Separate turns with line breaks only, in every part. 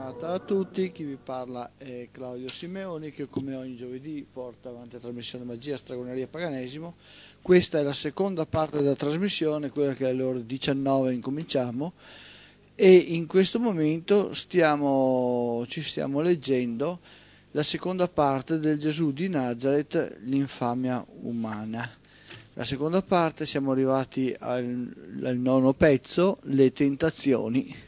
giornata a tutti, chi vi parla è Claudio Simeoni che come ogni giovedì porta avanti la trasmissione Magia, Stragoneria e Paganesimo. Questa è la seconda parte della trasmissione, quella che alle ore 19 incominciamo e in questo momento stiamo, ci stiamo leggendo la seconda parte del Gesù di Nazareth, l'infamia umana. La seconda parte siamo arrivati al, al nono pezzo, le tentazioni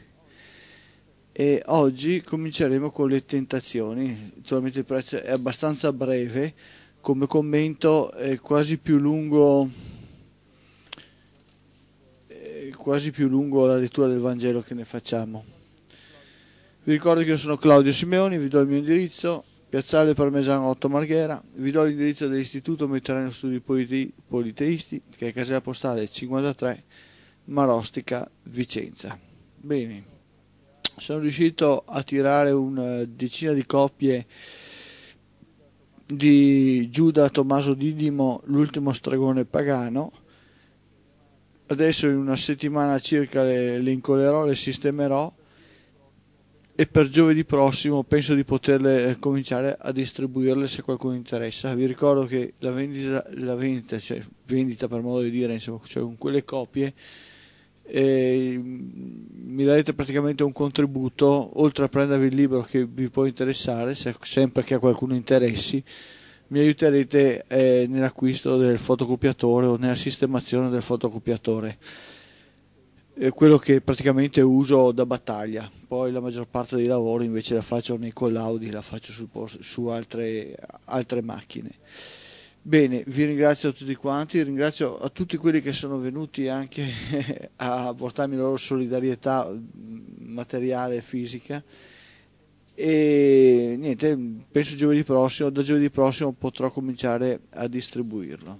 e oggi cominceremo con le tentazioni. Naturalmente il prezzo è abbastanza breve, come commento è quasi più lungo quasi più lungo la lettura del Vangelo che ne facciamo. Vi ricordo che io sono Claudio Simeoni, vi do il mio indirizzo, Piazzale Parmesano 8 Marghera, vi do l'indirizzo dell'Istituto Mediterraneo Studi Politeisti, che è casella postale 53 Marostica, Vicenza. Bene sono riuscito a tirare una eh, decina di coppie di Giuda Tommaso Didimo, l'ultimo stregone pagano. Adesso in una settimana circa le, le incollerò, le sistemerò e per giovedì prossimo penso di poterle eh, cominciare a distribuirle se qualcuno interessa. Vi ricordo che la vendita, la vendita, cioè vendita per modo di dire, insomma, cioè con quelle copie e mm, mi darete praticamente un contributo oltre a prendervi il libro che vi può interessare se, sempre che a qualcuno interessi mi aiuterete eh, nell'acquisto del fotocopiatore o nella sistemazione del fotocopiatore è quello che praticamente uso da battaglia poi la maggior parte dei lavori invece la faccio nei collaudi la faccio su, su altre, altre macchine Bene, vi ringrazio a tutti quanti, ringrazio a tutti quelli che sono venuti anche a portarmi la loro solidarietà mm, materiale e fisica e niente, penso giovedì prossimo, da giovedì prossimo potrò cominciare a distribuirlo.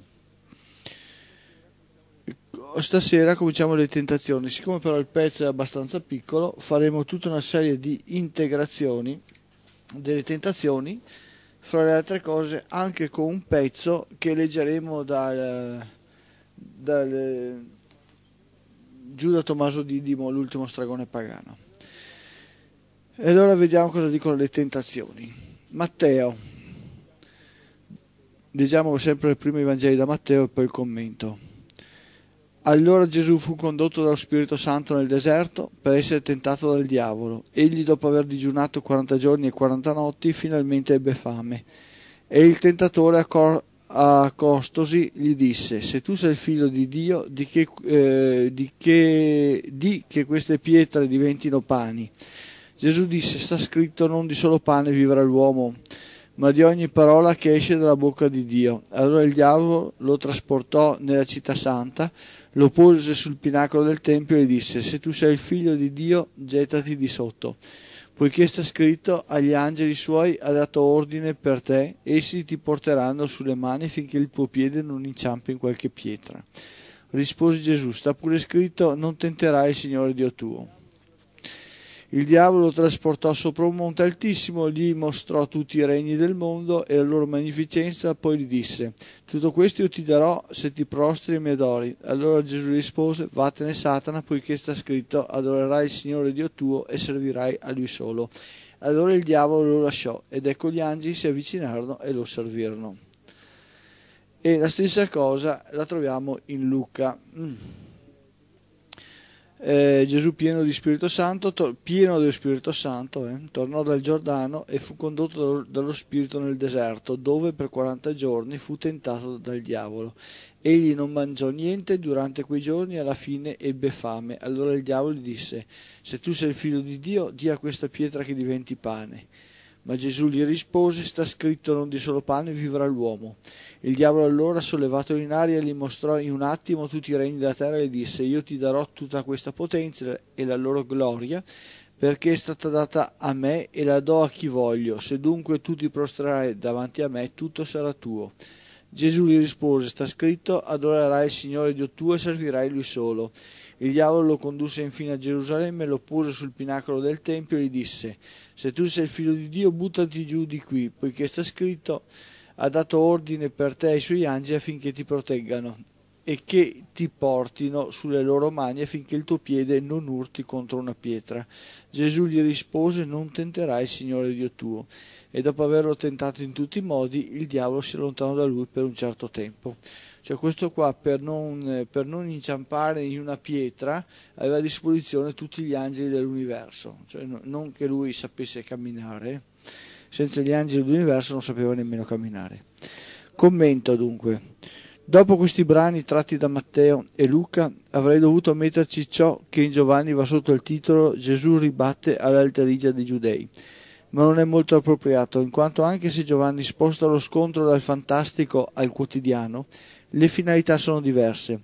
Stasera cominciamo le tentazioni, siccome però il pezzo è abbastanza piccolo faremo tutta una serie di integrazioni delle tentazioni fra le altre cose anche con un pezzo che leggeremo dal, dal Giuda Tommaso Didimo, l'ultimo stragone pagano. E allora vediamo cosa dicono le tentazioni. Matteo, leggiamo sempre prima i Vangeli da Matteo e poi il commento. Allora Gesù fu condotto dallo Spirito Santo nel deserto per essere tentato dal diavolo. Egli, dopo aver digiunato 40 giorni e 40 notti, finalmente ebbe fame. E il tentatore accor- accostosi gli disse: Se tu sei il figlio di Dio, di che, eh, di, che, di che queste pietre diventino pani. Gesù disse: Sta scritto, non di solo pane vivrà l'uomo ma di ogni parola che esce dalla bocca di Dio. Allora il diavolo lo trasportò nella città santa, lo pose sul pinacolo del Tempio e disse, se tu sei il figlio di Dio, gettati di sotto, poiché sta scritto, agli angeli suoi ha dato ordine per te, essi ti porteranno sulle mani finché il tuo piede non inciampi in qualche pietra. Rispose Gesù, sta pure scritto, non tenterai il Signore Dio tuo. Il diavolo lo trasportò sopra un monte altissimo, gli mostrò tutti i regni del mondo e la loro magnificenza, poi gli disse, tutto questo io ti darò se ti prostri e mi adori. Allora Gesù rispose, vattene Satana, poiché sta scritto, adorerai il Signore Dio tuo e servirai a lui solo. Allora il diavolo lo lasciò ed ecco gli angeli si avvicinarono e lo servirono. E la stessa cosa la troviamo in Luca. Mm eh, Gesù pieno di Spirito Santo, to- pieno dello Spirito Santo, eh, tornò dal Giordano e fu condotto dallo Spirito nel deserto, dove per 40 giorni fu tentato dal diavolo. Egli non mangiò niente durante quei giorni e alla fine ebbe fame. Allora il diavolo gli disse, se tu sei il figlio di Dio, dia questa pietra che diventi pane. Ma Gesù gli rispose, sta scritto non di solo pane vivrà l'uomo. Il diavolo allora, sollevato in aria, gli mostrò in un attimo tutti i regni della terra e disse, io ti darò tutta questa potenza e la loro gloria, perché è stata data a me e la do a chi voglio. Se dunque tu ti prostrerai davanti a me, tutto sarà tuo. Gesù gli rispose, sta scritto, adorerai il Signore Dio tuo e servirai lui solo il diavolo lo condusse infine a Gerusalemme, lo pose sul pinacolo del Tempio e gli disse, se tu sei il figlio di Dio, buttati giù di qui, poiché sta scritto, ha dato ordine per te ai suoi angeli affinché ti proteggano e che ti portino sulle loro mani affinché il tuo piede non urti contro una pietra. Gesù gli rispose non tenterai il Signore Dio tuo e dopo averlo tentato in tutti i modi il diavolo si allontanò da lui per un certo tempo. Cioè questo qua per non, per non inciampare in una pietra aveva a disposizione tutti gli angeli dell'universo, cioè non che lui sapesse camminare, senza gli angeli dell'universo non sapeva nemmeno camminare. Commento dunque. Dopo questi brani tratti da Matteo e Luca avrei dovuto metterci ciò che in Giovanni va sotto il titolo Gesù ribatte all'alterigia dei giudei, ma non è molto appropriato in quanto anche se Giovanni sposta lo scontro dal fantastico al quotidiano, le finalità sono diverse.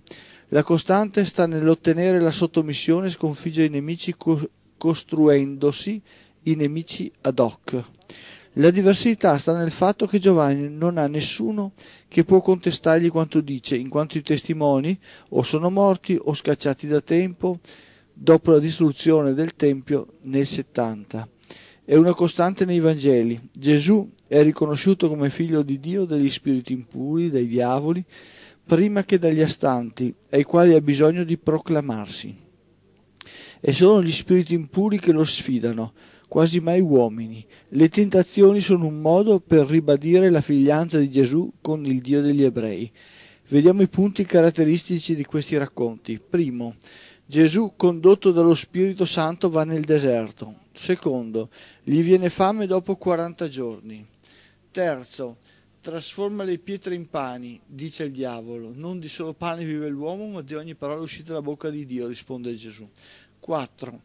La costante sta nell'ottenere la sottomissione e sconfiggere i nemici co- costruendosi i nemici ad hoc. La diversità sta nel fatto che Giovanni non ha nessuno che può contestargli quanto dice, in quanto i testimoni o sono morti o scacciati da tempo dopo la distruzione del Tempio nel 70. È una costante nei Vangeli. Gesù è riconosciuto come figlio di Dio dagli spiriti impuri, dai diavoli, prima che dagli astanti, ai quali ha bisogno di proclamarsi. E sono gli spiriti impuri che lo sfidano, quasi mai uomini. Le tentazioni sono un modo per ribadire la figlianza di Gesù con il Dio degli ebrei. Vediamo i punti caratteristici di questi racconti. Primo, Gesù condotto dallo Spirito Santo va nel deserto. Secondo, gli viene fame dopo 40 giorni. Terzo, Trasforma le pietre in pani, dice il diavolo. Non di solo pane vive l'uomo, ma di ogni parola uscita dalla bocca di Dio, risponde Gesù. 4.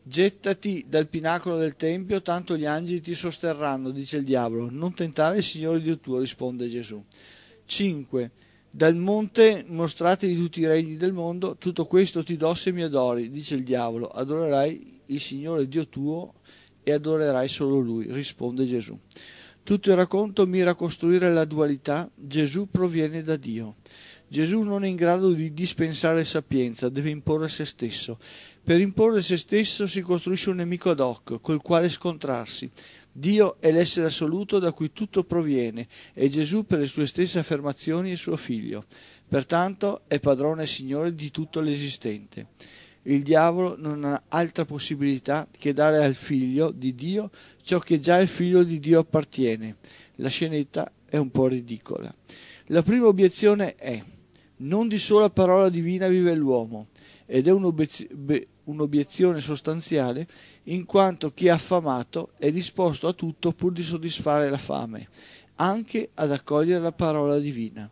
Gettati dal pinacolo del Tempio, tanto gli angeli ti sosterranno, dice il diavolo. Non tentare il Signore Dio tuo, risponde Gesù. 5. Dal monte mostratevi tutti i regni del mondo, tutto questo ti do se mi adori, dice il diavolo. Adorerai il Signore Dio tuo e adorerai solo Lui, risponde Gesù. Tutto il racconto mira a costruire la dualità Gesù proviene da Dio. Gesù non è in grado di dispensare sapienza, deve imporre se stesso. Per imporre se stesso si costruisce un nemico ad hoc col quale scontrarsi. Dio è l'essere assoluto da cui tutto proviene e Gesù per le sue stesse affermazioni è suo figlio. Pertanto è padrone e signore di tutto l'esistente il diavolo non ha altra possibilità che dare al figlio di Dio ciò che già il figlio di Dio appartiene. La scenetta è un po' ridicola. La prima obiezione è non di sola parola divina vive l'uomo ed è un'obiezione un'obiezione sostanziale, in quanto chi è affamato è disposto a tutto pur di soddisfare la fame, anche ad accogliere la parola divina.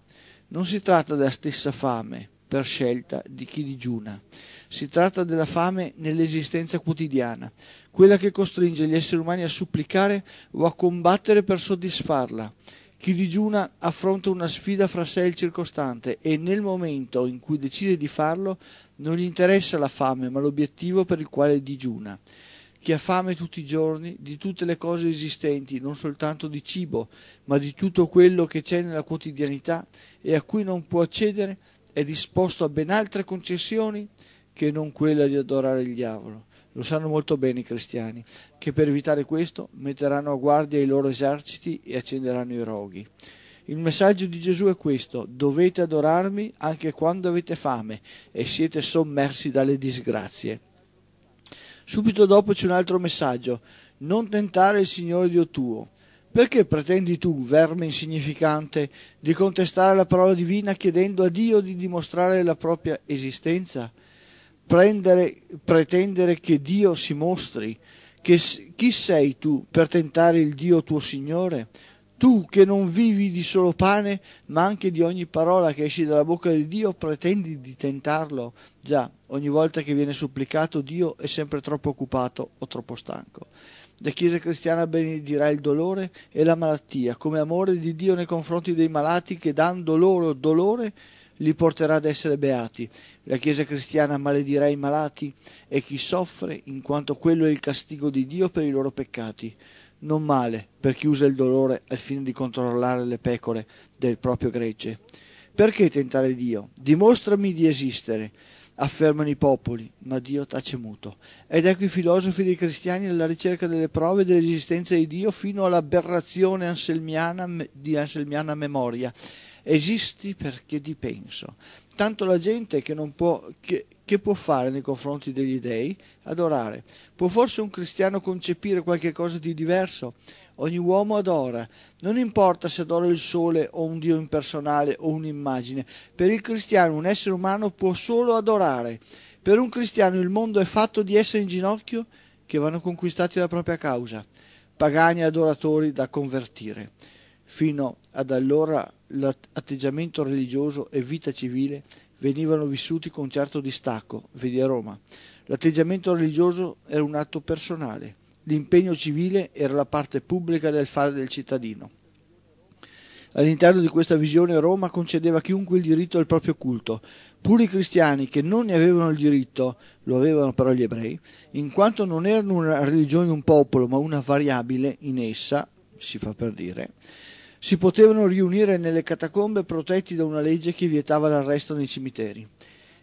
Non si tratta della stessa fame, per scelta, di chi digiuna, si tratta della fame nell'esistenza quotidiana, quella che costringe gli esseri umani a supplicare o a combattere per soddisfarla. Chi digiuna affronta una sfida fra sé e il circostante e nel momento in cui decide di farlo non gli interessa la fame ma l'obiettivo per il quale digiuna. Chi ha fame tutti i giorni di tutte le cose esistenti, non soltanto di cibo, ma di tutto quello che c'è nella quotidianità e a cui non può accedere, è disposto a ben altre concessioni che non quella di adorare il diavolo. Lo sanno molto bene i cristiani, che per evitare questo metteranno a guardia i loro eserciti e accenderanno i roghi. Il messaggio di Gesù è questo, dovete adorarmi anche quando avete fame e siete sommersi dalle disgrazie. Subito dopo c'è un altro messaggio, non tentare il Signore Dio tuo. Perché pretendi tu, verme insignificante, di contestare la parola divina chiedendo a Dio di dimostrare la propria esistenza? prendere, pretendere che Dio si mostri? Che, chi sei tu per tentare il Dio tuo Signore? Tu che non vivi di solo pane, ma anche di ogni parola che esce dalla bocca di Dio, pretendi di tentarlo? Già, ogni volta che viene supplicato Dio è sempre troppo occupato o troppo stanco. La Chiesa cristiana benedirà il dolore e la malattia, come amore di Dio nei confronti dei malati che dando loro dolore li porterà ad essere beati. La Chiesa cristiana maledirà i malati e chi soffre, in quanto quello è il castigo di Dio per i loro peccati. Non male per chi usa il dolore al fine di controllare le pecore del proprio gregge. Perché tentare Dio? Dimostrami di esistere, affermano i popoli, ma Dio tace muto. Ed ecco i filosofi dei cristiani alla ricerca delle prove dell'esistenza di Dio fino all'aberrazione anselmiana di anselmiana memoria esisti perché ti penso. Tanto la gente che, può, che, che può fare nei confronti degli dèi? Adorare. Può forse un cristiano concepire qualche cosa di diverso? Ogni uomo adora, non importa se adora il sole o un dio impersonale o un'immagine, per il cristiano un essere umano può solo adorare. Per un cristiano il mondo è fatto di esseri in ginocchio che vanno conquistati la propria causa, pagani adoratori da convertire. Fino ad allora l'atteggiamento religioso e vita civile venivano vissuti con certo distacco, vedi a Roma. L'atteggiamento religioso era un atto personale, l'impegno civile era la parte pubblica del fare del cittadino. All'interno di questa visione Roma concedeva a chiunque il diritto al proprio culto, pure i cristiani che non ne avevano il diritto, lo avevano però gli ebrei, in quanto non erano una religione un popolo ma una variabile in essa, si fa per dire, si potevano riunire nelle catacombe protetti da una legge che vietava l'arresto nei cimiteri.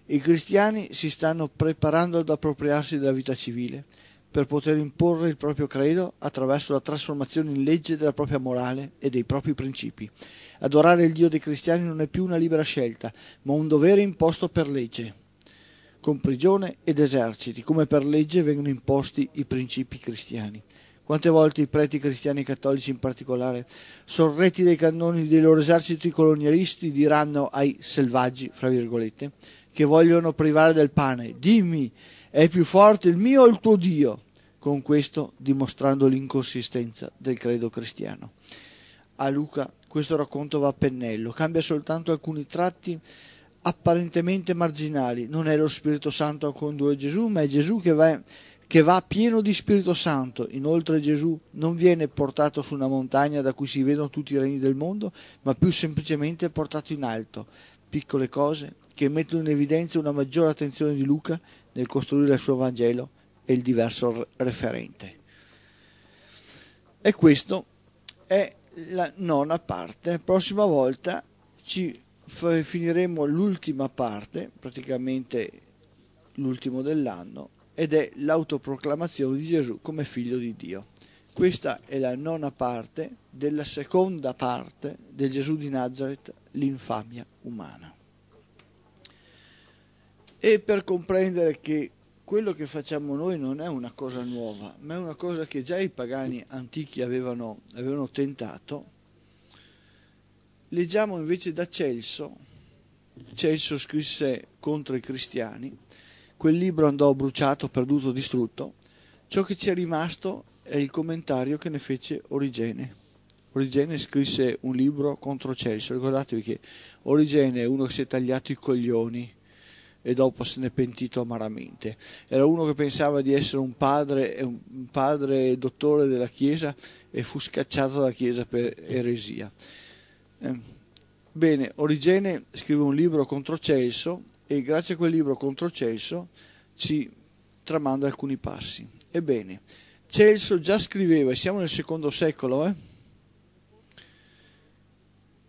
I cristiani si stanno preparando ad appropriarsi della vita civile per poter imporre il proprio credo attraverso la trasformazione in legge della propria morale e dei propri principi. Adorare il Dio dei cristiani non è più una libera scelta, ma un dovere imposto per legge, con prigione ed eserciti, come per legge vengono imposti i principi cristiani. Quante volte i preti cristiani cattolici in particolare, sorretti dai cannoni dei loro eserciti colonialisti, diranno ai selvaggi, fra virgolette, che vogliono privare del pane, dimmi, è più forte il mio o il tuo Dio? Con questo dimostrando l'inconsistenza del credo cristiano. A Luca questo racconto va a pennello, cambia soltanto alcuni tratti apparentemente marginali. Non è lo Spirito Santo a condurre Gesù, ma è Gesù che va che va pieno di Spirito Santo. Inoltre Gesù non viene portato su una montagna da cui si vedono tutti i regni del mondo, ma più semplicemente portato in alto. Piccole cose che mettono in evidenza una maggiore attenzione di Luca nel costruire il suo Vangelo e il diverso referente. E questo è la nona parte. La prossima volta ci finiremo l'ultima parte, praticamente l'ultimo dell'anno, ed è l'autoproclamazione di Gesù come figlio di Dio. Questa è la nona parte della seconda parte del Gesù di Nazareth, l'infamia umana. E per comprendere che quello che facciamo noi non è una cosa nuova, ma è una cosa che già i pagani antichi avevano, avevano tentato. Leggiamo invece da Celso, Celso scrisse contro i cristiani, quel libro andò bruciato, perduto, distrutto, ciò che ci è rimasto è il commentario che ne fece Origene. Origene scrisse un libro contro Celso, ricordatevi che Origene è uno che si è tagliato i coglioni e dopo se ne è pentito amaramente. Era uno che pensava di essere un padre, un padre dottore della Chiesa e fu scacciato dalla Chiesa per eresia. Ehm, bene, Origene scrive un libro contro Celso e grazie a quel libro contro Celso ci tramanda alcuni passi. Ebbene, Celso già scriveva, e siamo nel secondo secolo, eh?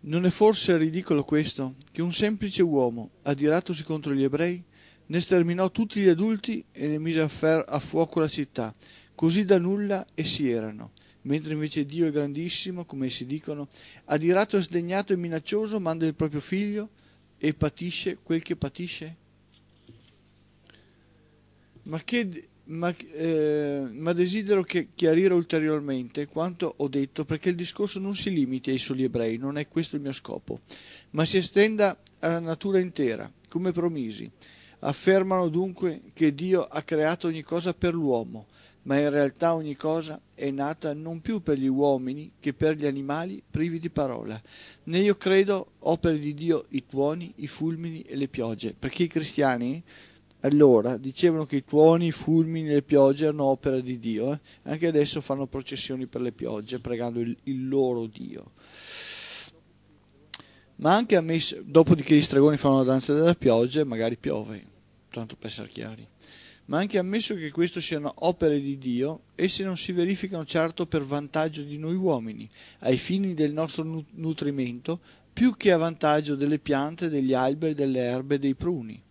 Non è forse ridicolo questo, che un semplice uomo, adiratosi contro gli ebrei, ne sterminò tutti gli adulti e ne mise a, fer- a fuoco la città, così da nulla essi erano mentre invece Dio è grandissimo, come si dicono, adirato, sdegnato e minaccioso, manda il proprio figlio e patisce quel che patisce? Ma, che, ma, eh, ma desidero chiarire ulteriormente quanto ho detto perché il discorso non si limiti ai soli ebrei, non è questo il mio scopo, ma si estenda alla natura intera, come promisi. Affermano dunque che Dio ha creato ogni cosa per l'uomo, ma in realtà ogni cosa è nata non più per gli uomini che per gli animali privi di parola. Né io credo opere di Dio i tuoni, i fulmini e le piogge, perché i cristiani allora dicevano che i tuoni, i fulmini e le piogge erano opera di Dio, eh? anche adesso fanno processioni per le piogge pregando il, il loro Dio. Ma anche a me, dopo di che gli stregoni fanno la danza della pioggia magari piove, tanto per essere chiari. Ma anche ammesso che queste siano opere di Dio, esse non si verificano certo per vantaggio di noi uomini, ai fini del nostro nutrimento, più che a vantaggio delle piante, degli alberi, delle erbe e dei pruni.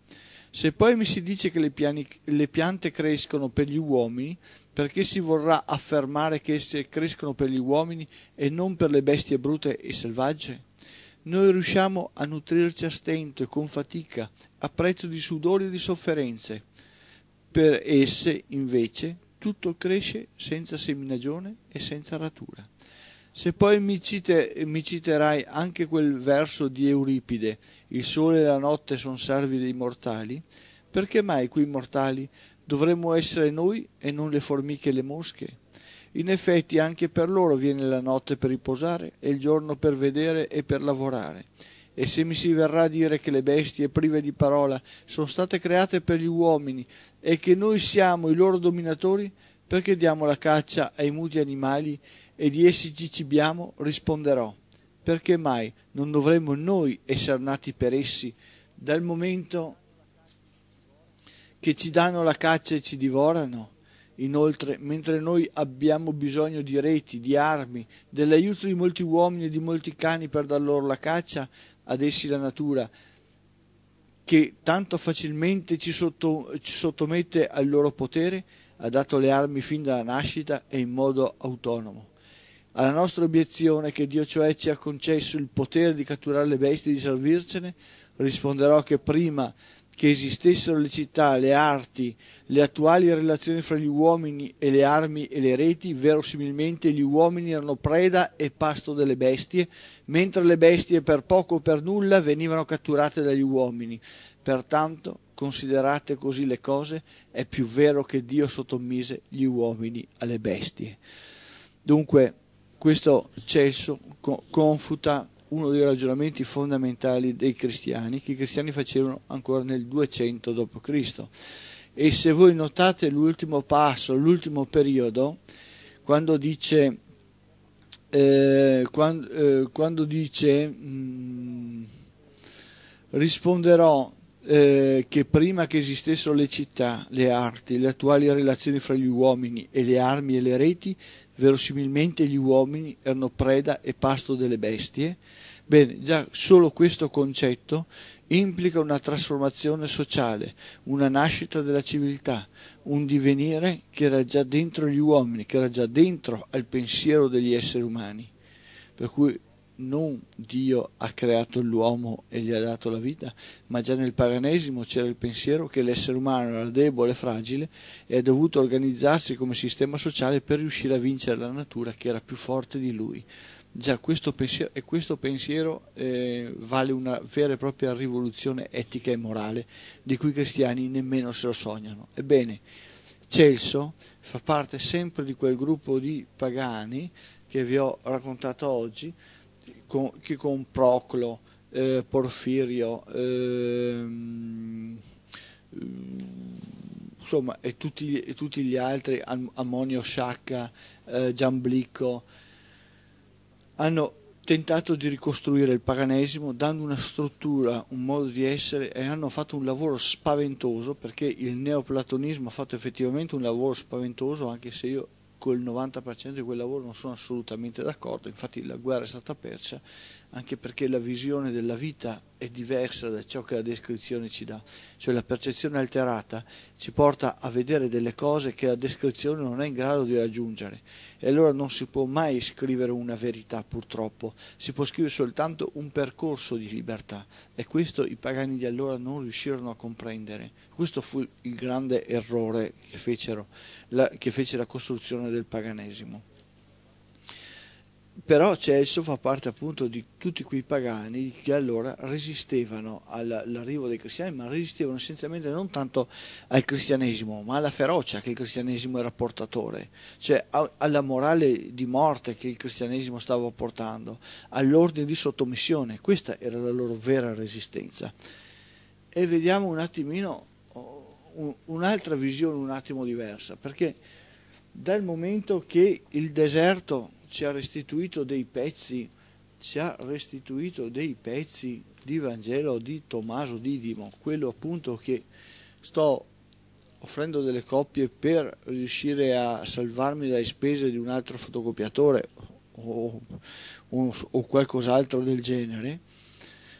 Se poi mi si dice che le, piani, le, piante crescono per gli uomini, perché si vorrà affermare che esse crescono per gli uomini e non per le bestie brute e selvagge? Noi riusciamo a nutrirci a stento e con fatica, a prezzo di sudori e di sofferenze. Per esse, invece, tutto cresce senza seminagione e senza ratura. Se poi mi, cite, mi, citerai anche quel verso di Euripide, il sole e la notte sono servi dei mortali, perché mai qui mortali dovremmo essere noi e non le formiche e le mosche? In effetti anche per loro viene la notte per riposare e il giorno per vedere e per lavorare e se mi si verrà a dire che le bestie prive di parola sono state create per gli uomini e che noi siamo i loro dominatori, perché diamo la caccia ai muti animali e di essi ci cibiamo, risponderò. Perché mai non dovremmo noi essere nati per essi dal momento che ci danno la caccia e ci divorano? Inoltre, mentre noi abbiamo bisogno di reti, di armi, dell'aiuto di molti uomini e di molti cani per dar loro la caccia, ad essi la natura, che tanto facilmente ci, sotto, ci sottomette al loro potere, ha dato le armi fin dalla nascita e in modo autonomo. Alla nostra obiezione che Dio cioè ci ha concesso il potere di catturare le bestie e di servircene, risponderò che prima che esistessero le città, le arti, le attuali relazioni fra gli uomini e le armi e le reti, verosimilmente gli uomini erano preda e pasto delle bestie, mentre le bestie per poco o per nulla venivano catturate dagli uomini. Pertanto, considerate così le cose, è più vero che Dio sottomise gli uomini alle bestie. Dunque, questo cesso confuta uno dei ragionamenti fondamentali dei cristiani che i cristiani facevano ancora nel 200 d.C. E se voi notate l'ultimo passo, l'ultimo periodo, quando dice, eh, quando, eh, quando dice mh, mm, risponderò eh, che prima che esistessero le città, le arti, le attuali relazioni fra gli uomini e le armi e le reti, verosimilmente gli uomini erano preda e pasto delle bestie, Bene, già solo questo concetto implica una trasformazione sociale, una nascita della civiltà, un divenire che era già dentro gli uomini, che era già dentro al pensiero degli esseri umani. Per cui non Dio ha creato l'uomo e gli ha dato la vita, ma già nel paganesimo c'era il pensiero che l'essere umano era debole e fragile e ha dovuto organizzarsi come sistema sociale per riuscire a vincere la natura che era più forte di lui. Già questo pensiero, e questo pensiero eh, vale una vera e propria rivoluzione etica e morale di cui i cristiani nemmeno se lo sognano. Ebbene, Celso fa parte sempre di quel gruppo di pagani che vi ho raccontato oggi, con, che con Proclo, eh, Porfirio, ehm, insomma, e tutti, e tutti, gli altri, Ammonio Sciacca, eh, Giamblico, hanno tentato di ricostruire il paganesimo dando una struttura, un modo di essere e hanno fatto un lavoro spaventoso perché il neoplatonismo ha fatto effettivamente un lavoro spaventoso anche se io col 90% di quel lavoro non sono assolutamente d'accordo, infatti la guerra è stata persa anche perché la visione della vita è diversa da ciò che la descrizione ci dà, cioè la percezione alterata ci porta a vedere delle cose che la descrizione non è in grado di raggiungere e allora non si può mai scrivere una verità purtroppo, si può scrivere soltanto un percorso di libertà e questo i pagani di allora non riuscirono a comprendere, questo fu il grande errore che, fecero, la, che fece la costruzione del paganesimo però Celso fa parte appunto di tutti quei pagani che allora resistevano all'arrivo dei cristiani, ma resistevano essenzialmente non tanto al cristianesimo, ma alla ferocia che il cristianesimo era portatore, cioè alla morale di morte che il cristianesimo stava portando, all'ordine di sottomissione, questa era la loro vera resistenza. E vediamo un attimino oh, un'altra visione un attimo diversa, perché dal momento che il deserto ci ha restituito dei pezzi, ci ha restituito dei pezzi di Vangelo di Tommaso Didimo, quello appunto che sto offrendo delle coppie per riuscire a salvarmi dalle spese di un altro fotocopiatore o, o, o qualcos'altro del genere.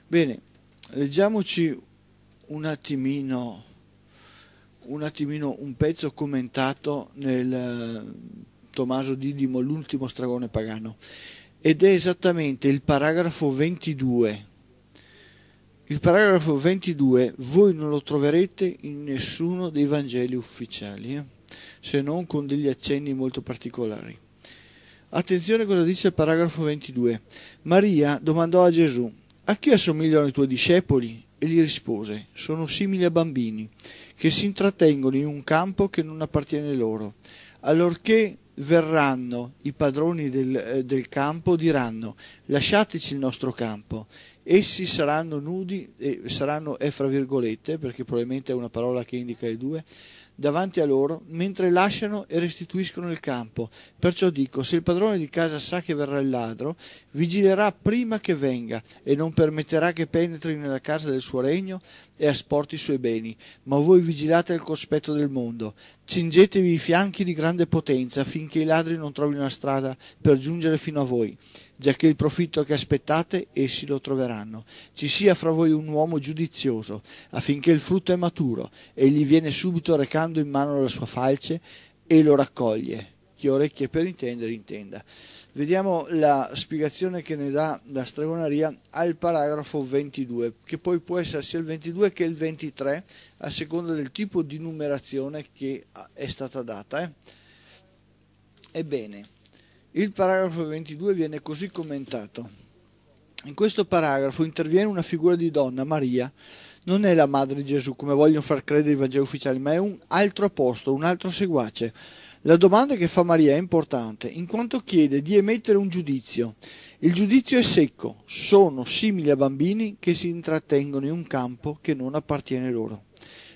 Bene, leggiamoci un attimino un attimino un pezzo commentato nel, Tommaso Didimo, l'ultimo stragone pagano, ed è esattamente il paragrafo 22. Il paragrafo 22 voi non lo troverete in nessuno dei Vangeli ufficiali, eh? se non con degli accenni molto particolari. Attenzione cosa dice il paragrafo 22. Maria domandò a Gesù, a chi assomigliano i tuoi discepoli? E gli rispose, sono simili a bambini, che si intrattengono in un campo che non appartiene loro, allorché verranno i padroni del, eh, del campo, diranno lasciateci il nostro campo, essi saranno nudi, e saranno, è eh, fra virgolette, perché probabilmente è una parola che indica i due, davanti a loro mentre lasciano e restituiscono il campo. Perciò dico, se il padrone di casa sa che verrà il ladro, vigilerà prima che venga e non permetterà che penetri nella casa del suo regno e asporti i suoi beni. Ma voi vigilate al cospetto del mondo, cingetevi i fianchi di grande potenza affinché i ladri non trovino la strada per giungere fino a voi giacché il profitto che aspettate essi lo troveranno. Ci sia fra voi un uomo giudizioso, affinché il frutto è maturo, e gli viene subito recando in mano la sua falce e lo raccoglie. Chi ha orecchie per intendere, intenda. Vediamo la spiegazione che ne dà la stregonaria al paragrafo 22, che poi può essere sia il 22 che il 23, a seconda del tipo di numerazione che è stata data. Eh? Ebbene, il paragrafo 22 viene così commentato. In questo paragrafo interviene una figura di donna, Maria. Non è la madre di Gesù, come vogliono far credere i Vangeli ufficiali, ma è un altro apostolo, un altro seguace. La domanda che fa Maria è importante, in quanto chiede di emettere un giudizio. Il giudizio è secco, sono simili a bambini che si intrattengono in un campo che non appartiene loro.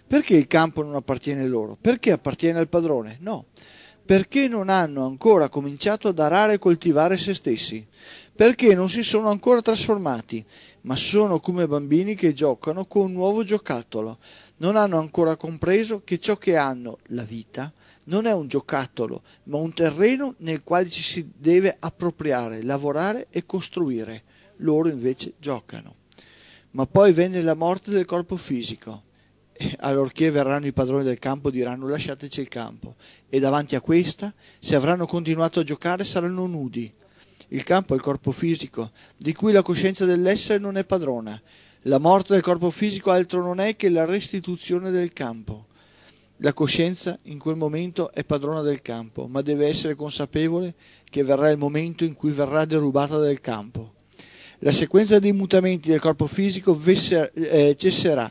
Perché il campo non appartiene loro? Perché appartiene al padrone? No perché non hanno ancora cominciato ad arare e coltivare se stessi, perché non si sono ancora trasformati, ma sono come bambini che giocano con un nuovo giocattolo. Non hanno ancora compreso che ciò che hanno, la vita, non è un giocattolo, ma un terreno nel quale ci si deve appropriare, lavorare e costruire. Loro invece giocano. Ma poi venne la morte del corpo fisico allorché verranno i padroni del campo diranno lasciateci il campo e davanti a questa se avranno continuato a giocare saranno nudi. Il campo è il corpo fisico di cui la coscienza dell'essere non è padrona. La morte del corpo fisico altro non è che la restituzione del campo. La coscienza in quel momento è padrona del campo, ma deve essere consapevole che verrà il momento in cui verrà derubata del campo. La sequenza dei mutamenti del corpo fisico vesser, eh, cesserà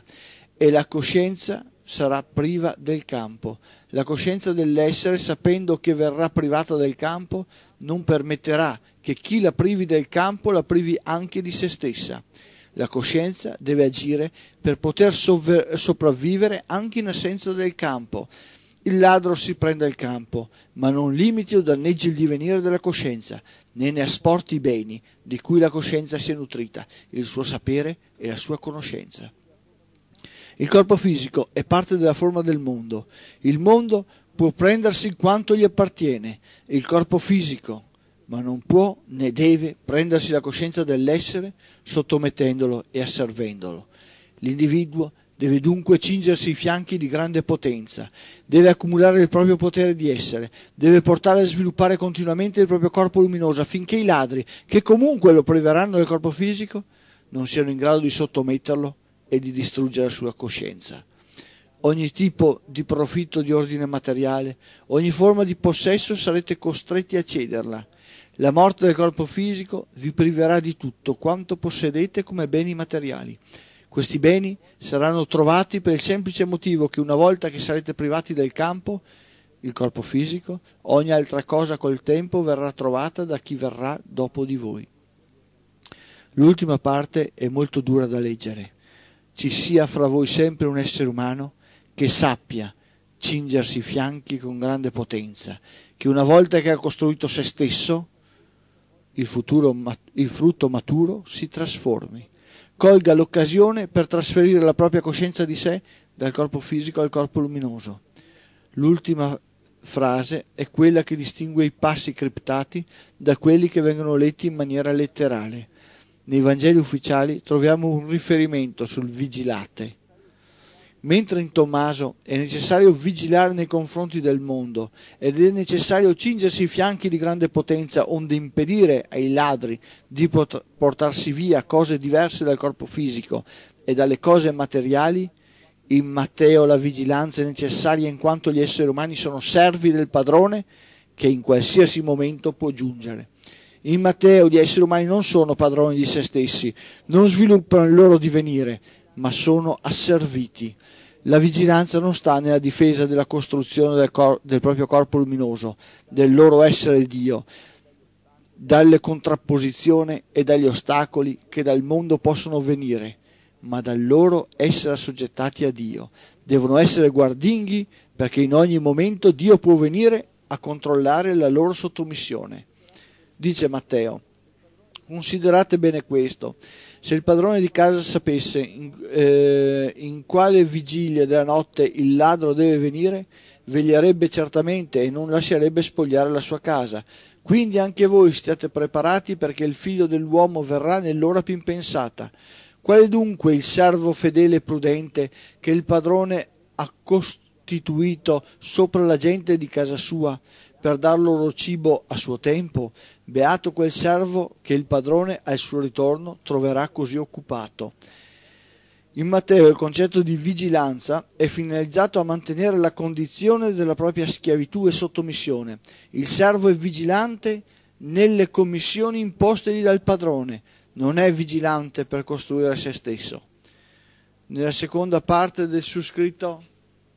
e la coscienza sarà priva del campo. La coscienza dell'essere, sapendo che verrà privata del campo, non permetterà che chi la privi del campo la privi anche di se stessa. La coscienza deve agire per poter sovver- sopravvivere anche in assenza del campo. Il ladro si prende il campo, ma non limiti o danneggi il divenire della coscienza, né ne asporti i beni di cui la coscienza si è nutrita, il suo sapere e la sua conoscenza. Il corpo fisico è parte della forma del mondo. Il mondo può prendersi quanto gli appartiene, il corpo fisico, ma non può né deve prendersi la coscienza dell'essere sottomettendolo e asservendolo. L'individuo deve dunque cingersi i fianchi di grande potenza, deve accumulare il proprio potere di essere, deve portare a sviluppare continuamente il proprio corpo luminoso affinché i ladri, che comunque lo priveranno del corpo fisico, non siano in grado di sottometterlo e di distruggere la sua coscienza. Ogni tipo di profitto di ordine materiale, ogni forma di possesso sarete costretti a cederla. La morte del corpo fisico vi priverà di tutto quanto possedete come beni materiali. Questi beni saranno trovati per il semplice motivo che una volta che sarete privati del campo, il corpo fisico, ogni altra cosa col tempo verrà trovata da chi verrà dopo di voi. L'ultima parte è molto dura da leggere ci sia fra voi sempre un essere umano che sappia cingersi i fianchi con grande potenza, che una volta che ha costruito se stesso, il, futuro, il frutto maturo si trasformi, colga l'occasione per trasferire la propria coscienza di sé dal corpo fisico al corpo luminoso. L'ultima frase è quella che distingue i passi criptati da quelli che vengono letti in maniera letterale nei Vangeli ufficiali troviamo un riferimento sul vigilate. Mentre in Tommaso è necessario vigilare nei confronti del mondo ed è necessario cingersi i fianchi di grande potenza onde impedire ai ladri di portarsi via cose diverse dal corpo fisico e dalle cose materiali, in Matteo la vigilanza è necessaria in quanto gli esseri umani sono servi del padrone che in qualsiasi momento può giungere. In Matteo gli esseri umani non sono padroni di se stessi, non sviluppano il loro divenire, ma sono asserviti. La vigilanza non sta nella difesa della costruzione del, cor- del proprio corpo luminoso, del loro essere Dio, dalle contrapposizioni e dagli ostacoli che dal mondo possono venire, ma dal loro essere assoggettati a Dio. Devono essere guardinghi perché in ogni momento Dio può venire a controllare la loro sottomissione. Dice Matteo, considerate bene questo, se il padrone di casa sapesse in, eh, in quale vigilia della notte il ladro deve venire, veglierebbe certamente e non lascerebbe spogliare la sua casa. Quindi anche voi stiate preparati perché il figlio dell'uomo verrà nell'ora più impensata. Qual è dunque il servo fedele e prudente che il padrone ha costituito sopra la gente di casa sua per dar loro cibo a suo tempo? Beato quel servo che il padrone al suo ritorno troverà così occupato. In Matteo il concetto di vigilanza è finalizzato a mantenere la condizione della propria schiavitù e sottomissione. Il servo è vigilante nelle commissioni impostegli dal padrone, non è vigilante per costruire se stesso. Nella seconda parte del scritto...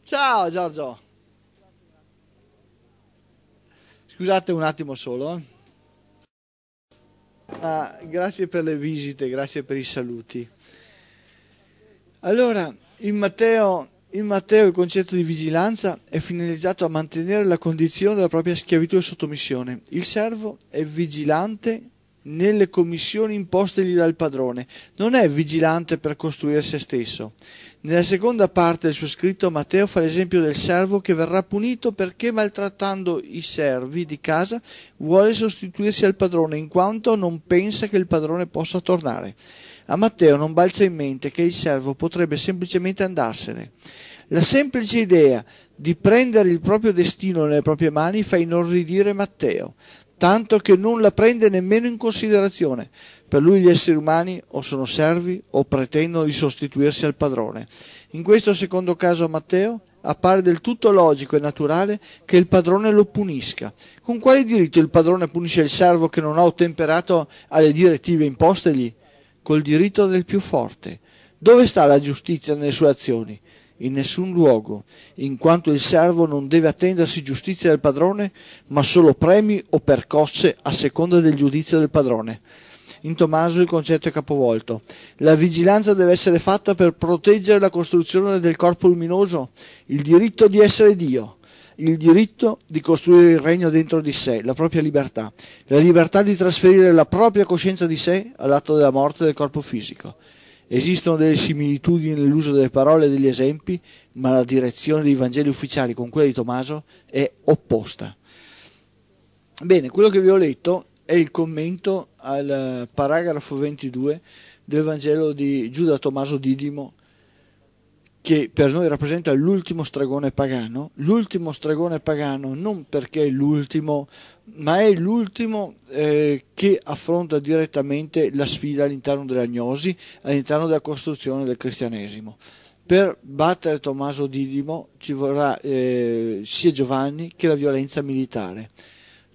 Ciao Giorgio! Scusate un attimo solo. Eh. Ah, grazie per le visite, grazie per i saluti. Allora, in Matteo, in Matteo il concetto di vigilanza è finalizzato a mantenere la condizione della propria schiavitù e sottomissione. Il servo è vigilante nelle commissioni impostegli dal padrone, non è vigilante per costruire se stesso. Nella seconda parte del suo scritto Matteo fa l'esempio del servo che verrà punito perché maltrattando i servi di casa vuole sostituirsi al padrone in quanto non pensa che il padrone possa tornare. A Matteo non balza in mente che il servo potrebbe semplicemente andarsene. La semplice idea di prendere il proprio destino nelle proprie mani fa inorridire Matteo tanto che non la prende nemmeno in considerazione. Per lui gli esseri umani o sono servi o pretendono di sostituirsi al padrone. In questo secondo caso a Matteo appare del tutto logico e naturale che il padrone lo punisca. Con quale diritto il padrone punisce il servo che non ha ottemperato alle direttive impostegli? Col diritto del più forte. Dove sta la giustizia nelle sue azioni? in nessun luogo, in quanto il servo non deve attendersi giustizia del padrone, ma solo premi o percosse a seconda del giudizio del padrone. In Tommaso il concetto è capovolto. La vigilanza deve essere fatta per proteggere la costruzione del corpo luminoso, il diritto di essere Dio, il diritto di costruire il regno dentro di sé, la propria libertà, la libertà di trasferire la propria coscienza di sé all'atto della morte del corpo fisico. Esistono delle similitudini nell'uso delle parole e degli esempi, ma la direzione dei Vangeli ufficiali con quella di Tommaso è opposta. Bene, quello che vi ho letto è il commento al eh, paragrafo 22 del Vangelo di Giuda Tommaso Didimo che per noi rappresenta l'ultimo stregone pagano, l'ultimo stregone pagano non perché è l'ultimo, ma è l'ultimo eh, che affronta direttamente la sfida all'interno della gnosi, all'interno della costruzione del cristianesimo. Per battere Tommaso Didimo ci vorrà eh, sia Giovanni che la violenza militare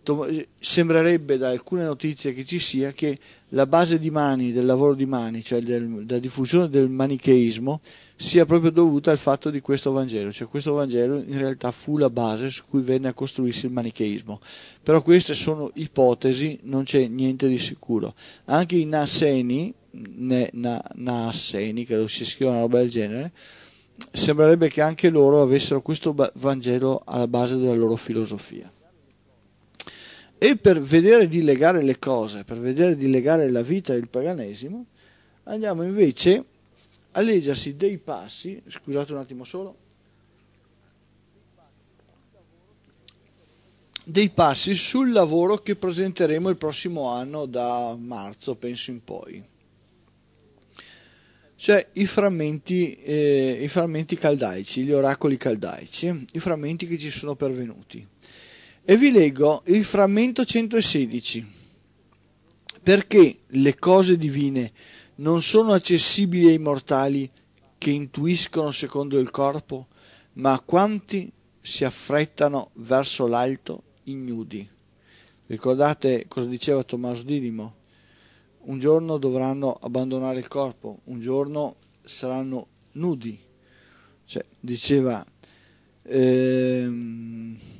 eh, sembrerebbe da alcune notizie che ci sia che la base di Mani, del lavoro di Mani, cioè del, della diffusione del manicheismo, sia proprio dovuta al fatto di questo Vangelo, cioè questo Vangelo in realtà fu la base su cui venne a costruirsi il manicheismo, però queste sono ipotesi, non c'è niente di sicuro. Anche i Nasseni, ne, na, Nasseni, credo si scriva una roba del genere, sembrerebbe che anche loro avessero questo Vangelo alla base della loro filosofia. E per vedere di legare le cose, per vedere di legare la vita e il paganesimo, andiamo invece a leggersi dei passi, scusate un attimo solo, dei passi sul lavoro che presenteremo il prossimo anno da marzo, penso in poi. Cioè i frammenti, eh, i frammenti caldaici, gli oracoli caldaici, i frammenti che ci sono pervenuti. E vi leggo il frammento 116. Perché le cose divine non sono accessibili ai mortali che intuiscono secondo il corpo, ma a quanti si affrettano verso l'alto ignudi. Ricordate cosa diceva Tommaso Didimo? Un giorno dovranno abbandonare il corpo, un giorno saranno nudi. Cioè, diceva... Ehm,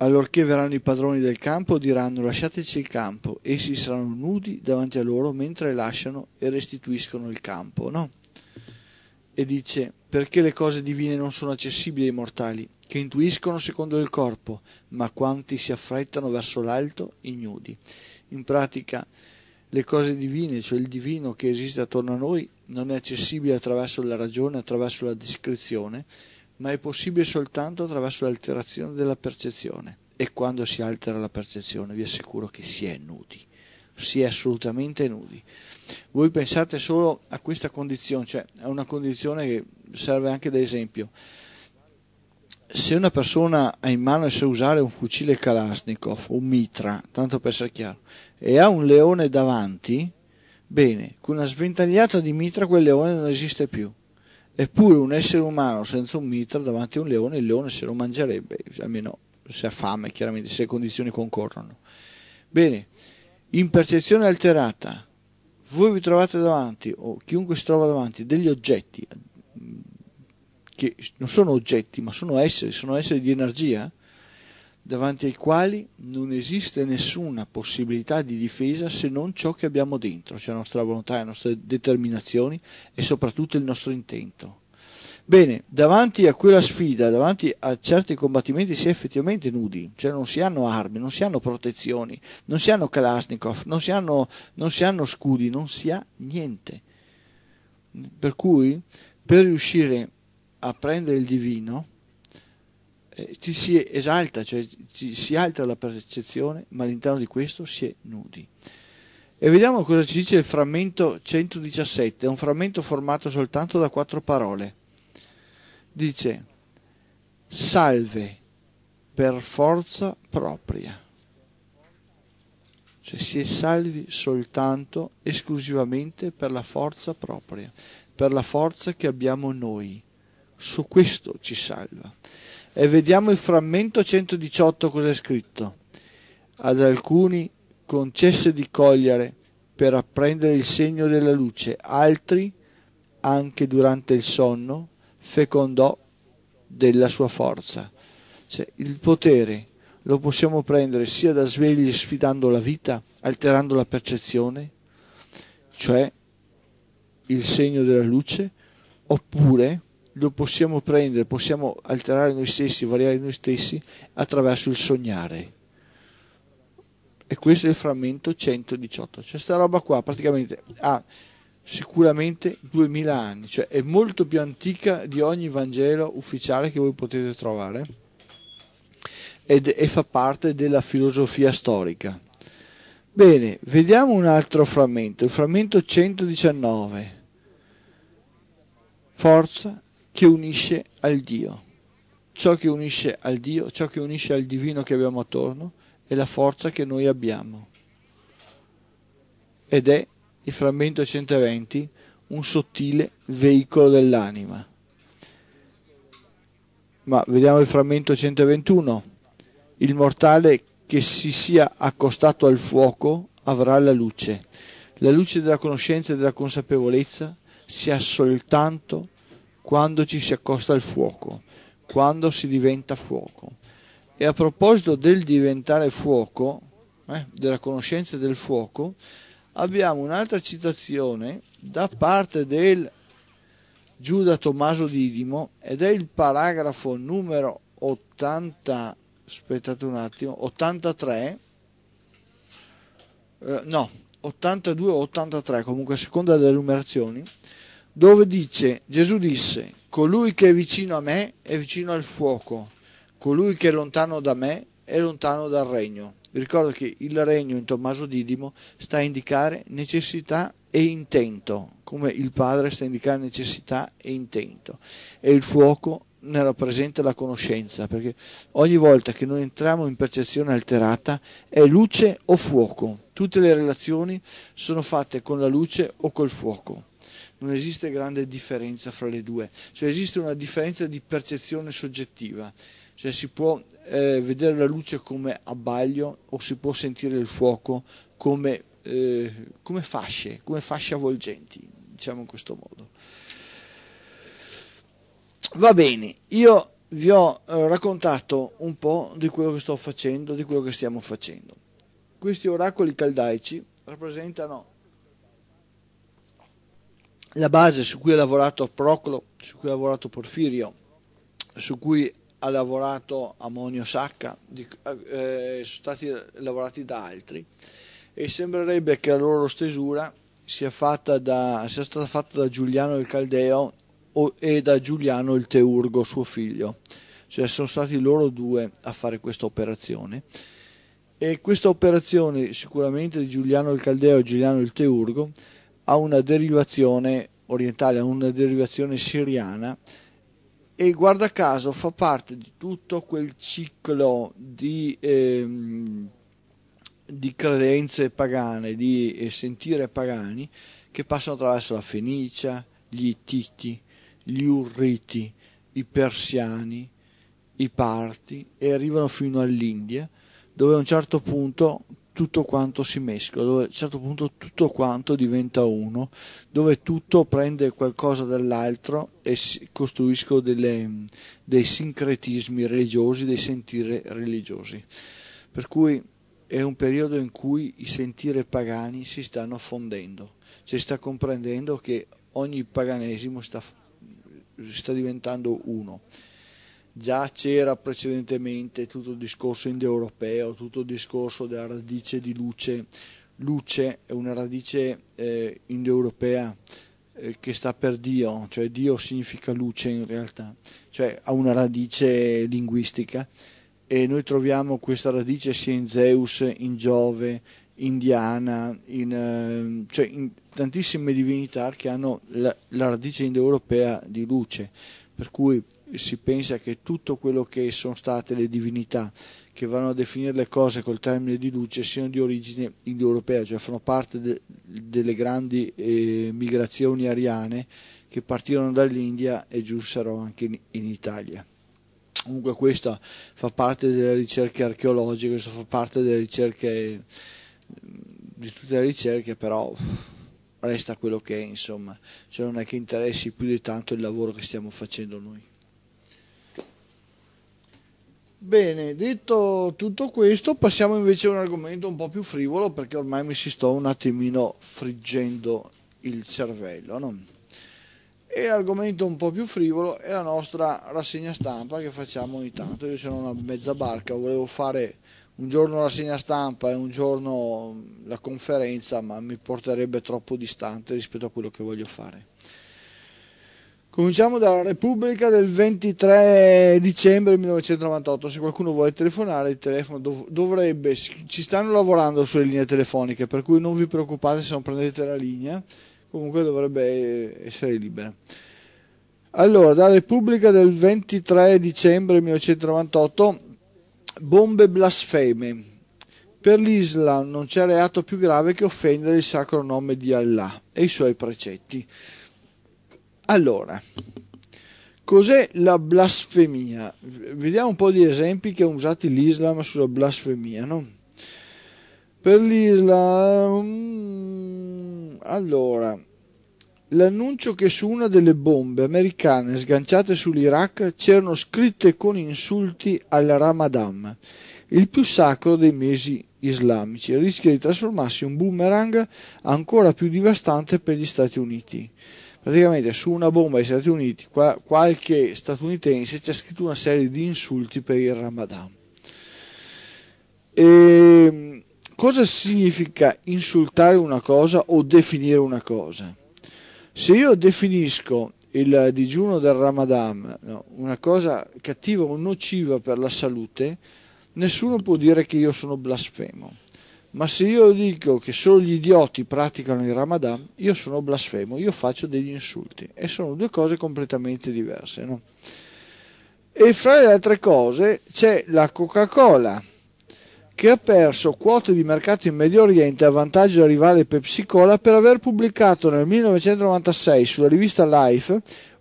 Allorché verranno i padroni del campo diranno lasciateci il campo, essi saranno nudi davanti a loro mentre lasciano e restituiscono il campo, no? E dice perché le cose divine non sono accessibili ai mortali, che intuiscono secondo il corpo, ma quanti si affrettano verso l'alto ignudi. In pratica le cose divine, cioè il divino che esiste attorno a noi, non è accessibile attraverso la ragione, attraverso la discrezione, ma è possibile soltanto attraverso l'alterazione della percezione. E quando si altera la percezione vi assicuro che si è nudi, si è assolutamente nudi. Voi pensate solo a questa condizione, cioè è una condizione che serve anche da esempio. Se una persona ha in mano e sa usare un fucile Kalashnikov, un mitra, tanto per essere chiaro, e ha un leone davanti, bene, con una sventagliata di mitra quel leone non esiste più Eppure un essere umano senza un mitra davanti a un leone, il leone se lo mangerebbe, almeno se ha fame, chiaramente, se le condizioni concorrono. Bene, in percezione alterata, voi vi trovate davanti, o chiunque si trova davanti, degli oggetti, che non sono oggetti, ma sono esseri, sono esseri di energia, davanti ai quali non esiste nessuna possibilità di difesa se non ciò che abbiamo dentro, cioè la nostra volontà, le nostre determinazioni e soprattutto il nostro intento. Bene, davanti a quella sfida, davanti a certi combattimenti si è effettivamente nudi, cioè non si hanno armi, non si hanno protezioni, non si hanno Kalashnikov, non si hanno, non si hanno scudi, non si ha niente. Per cui, per riuscire a prendere il divino, eh, ci si esalta, cioè ci, si alza la percezione, ma all'interno di questo si è nudi. E vediamo cosa ci dice il frammento 117, è un frammento formato soltanto da quattro parole. Dice, salve per forza propria. Cioè si è salvi soltanto, esclusivamente per la forza propria, per la forza che abbiamo noi. Su questo ci salva e vediamo il frammento 118 cosa è scritto. Ad alcuni concesse di cogliere per apprendere il segno della luce, altri, anche durante il sonno, fecondò della sua forza. Cioè, il potere lo possiamo prendere sia da svegli sfidando la vita, alterando la percezione, cioè il segno della luce, oppure lo possiamo prendere, possiamo alterare noi stessi, variare noi stessi attraverso il sognare. E questo è il frammento 118. Cioè sta roba qua praticamente ha sicuramente 2000 anni, cioè è molto più antica di ogni Vangelo ufficiale che voi potete trovare ed, e fa parte della filosofia storica. Bene, vediamo un altro frammento, il frammento 119. Forza che unisce al Dio. Ciò che unisce al Dio, ciò che unisce al divino che abbiamo attorno è la forza che noi abbiamo. Ed è il frammento 120 un sottile veicolo dell'anima. Ma vediamo il frammento 121. Il mortale che si sia accostato al fuoco avrà la luce. La luce della conoscenza e della consapevolezza sia ha soltanto quando ci si accosta al fuoco, quando si diventa fuoco. E a proposito del diventare fuoco, eh, della conoscenza del fuoco, abbiamo un'altra citazione da parte del Giuda Tommaso Didimo ed è il paragrafo numero 80, aspettate un attimo, 83, eh, no, 82 o 83, comunque a seconda delle numerazioni dove dice Gesù disse, colui che è vicino a me è vicino al fuoco, colui che è lontano da me è lontano dal regno. Vi ricordo che il regno in Tommaso Didimo sta a indicare necessità e intento, come il Padre sta a indicare necessità e intento. E il fuoco ne rappresenta la conoscenza, perché ogni volta che noi entriamo in percezione alterata è luce o fuoco. Tutte le relazioni sono fatte con la luce o col fuoco non esiste grande differenza fra le due, cioè esiste una differenza di percezione soggettiva, cioè si può eh, vedere la luce come abbaglio o si può sentire il fuoco come, eh, come fasce, come fasce avvolgenti, diciamo in questo modo. Va bene, io vi ho eh, raccontato un po' di quello che sto facendo, di quello che stiamo facendo. Questi oracoli caldaici rappresentano la base su cui ha lavorato Proclo, su cui ha lavorato Porfirio, su cui ha lavorato Amonio Sacca, di, eh, sono stati lavorati da altri e sembrerebbe che la loro stesura sia, da, sia stata fatta da Giuliano il Caldeo o, e da Giuliano il Teurgo, suo figlio. Cioè sono stati loro due a fare questa operazione. E questa operazione sicuramente di Giuliano il Caldeo e Giuliano il Teurgo ha una derivazione orientale, ha una derivazione siriana e guarda caso fa parte di tutto quel ciclo di, ehm, di credenze pagane, di eh, sentire pagani che passano attraverso la Fenicia, gli Ititi, gli Urriti, i Persiani, i Parti e arrivano fino all'India dove a un certo punto tutto quanto si mescola, dove a un certo punto tutto quanto diventa uno, dove tutto prende qualcosa dall'altro e costruisco delle, dei sincretismi religiosi, dei sentire religiosi. Per cui è un periodo in cui i sentire pagani si stanno fondendo, si sta comprendendo che ogni paganesimo sta, sta diventando uno. Già c'era precedentemente tutto il discorso indoeuropeo, tutto il discorso della radice di luce. Luce è una radice eh, indoeuropea eh, che sta per Dio, cioè Dio significa luce in realtà, cioè ha una radice linguistica e noi troviamo questa radice sia in Zeus, in Giove, in Diana, in, eh, cioè in tantissime divinità che hanno la, la radice indoeuropea di luce, per cui si pensa che tutto quello che sono state le divinità che vanno a definire le cose col termine di luce siano di origine indoeuropea, cioè fanno parte de, delle grandi eh, migrazioni ariane che partirono dall'India e giussero anche in, in Italia. Comunque questo fa parte delle ricerche archeologiche, questo fa parte delle ricerche, mm, di tutte le ricerche, però resta quello che è, insomma, cioè non è che interessi più di tanto il lavoro che stiamo facendo noi. Bene, detto tutto questo, passiamo invece a un argomento un po' più frivolo perché ormai mi si sto un attimino friggendo il cervello. No? E l'argomento un po' più frivolo è la nostra rassegna stampa che facciamo ogni tanto. Io sono una mezza barca, volevo fare un giorno la rassegna stampa e un giorno la conferenza, ma mi porterebbe troppo distante rispetto a quello che voglio fare. Cominciamo dalla Repubblica del 23 dicembre 1998, se qualcuno vuole telefonare il telefono dov- dovrebbe, ci stanno lavorando sulle linee telefoniche, per cui non vi preoccupate se non prendete la linea, comunque dovrebbe eh, essere libera. Allora, dalla Repubblica del 23 dicembre 1998, bombe blasfeme. Per l'Islam non c'è reato più grave che offendere il sacro nome di Allah e i suoi precetti. Allora, cos'è la blasfemia? Vediamo un po' di esempi che ha usato l'Islam sulla blasfemia, no? Per l'Islam, mm, allora, l'annuncio che su una delle bombe americane sganciate sull'Iraq c'erano scritte con insulti al Ramadan, il più sacro dei mesi islamici, rischia di trasformarsi in un boomerang ancora più devastante per gli Stati Uniti praticamente su una bomba degli Stati Uniti qua, qualche statunitense c'è scritto una serie di insulti per il Ramadan. E, ehm, cosa significa insultare una cosa o definire una cosa? Se io definisco il digiuno del Ramadan no, una cosa cattiva o nociva per la salute, nessuno può dire che io sono blasfemo ma se io dico che solo gli idioti praticano il Ramadan, io sono blasfemo, io faccio degli insulti e sono due cose completamente diverse. No? E fra le altre cose c'è la Coca-Cola che ha perso quote di mercato in Medio Oriente a vantaggio del rivale Pepsi-Cola per aver pubblicato nel 1996 sulla rivista Life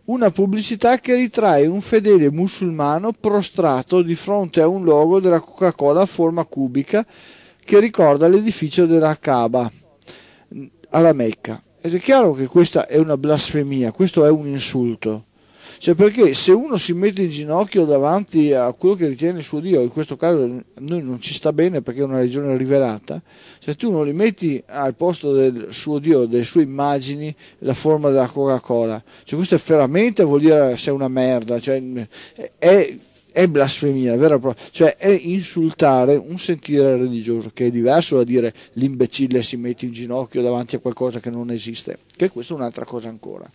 una pubblicità che ritrae un fedele musulmano prostrato di fronte a un logo della Coca-Cola a forma cubica che ricorda l'edificio della Kaaba alla Mecca. Ed è chiaro che questa è una blasfemia, questo è un insulto. Cioè perché se uno si mette in ginocchio davanti a quello che ritiene il suo Dio, in questo caso a noi non ci sta bene perché è una religione rivelata, se tu non li metti al posto del suo Dio, delle sue immagini, la forma della Coca-Cola, cioè questo è veramente vuol dire sei una merda, cioè è è blasfemia, è vera, cioè è insultare un sentire religioso che è diverso da dire l'imbecille si mette in ginocchio davanti a qualcosa che non esiste, che questa è un'altra cosa ancora.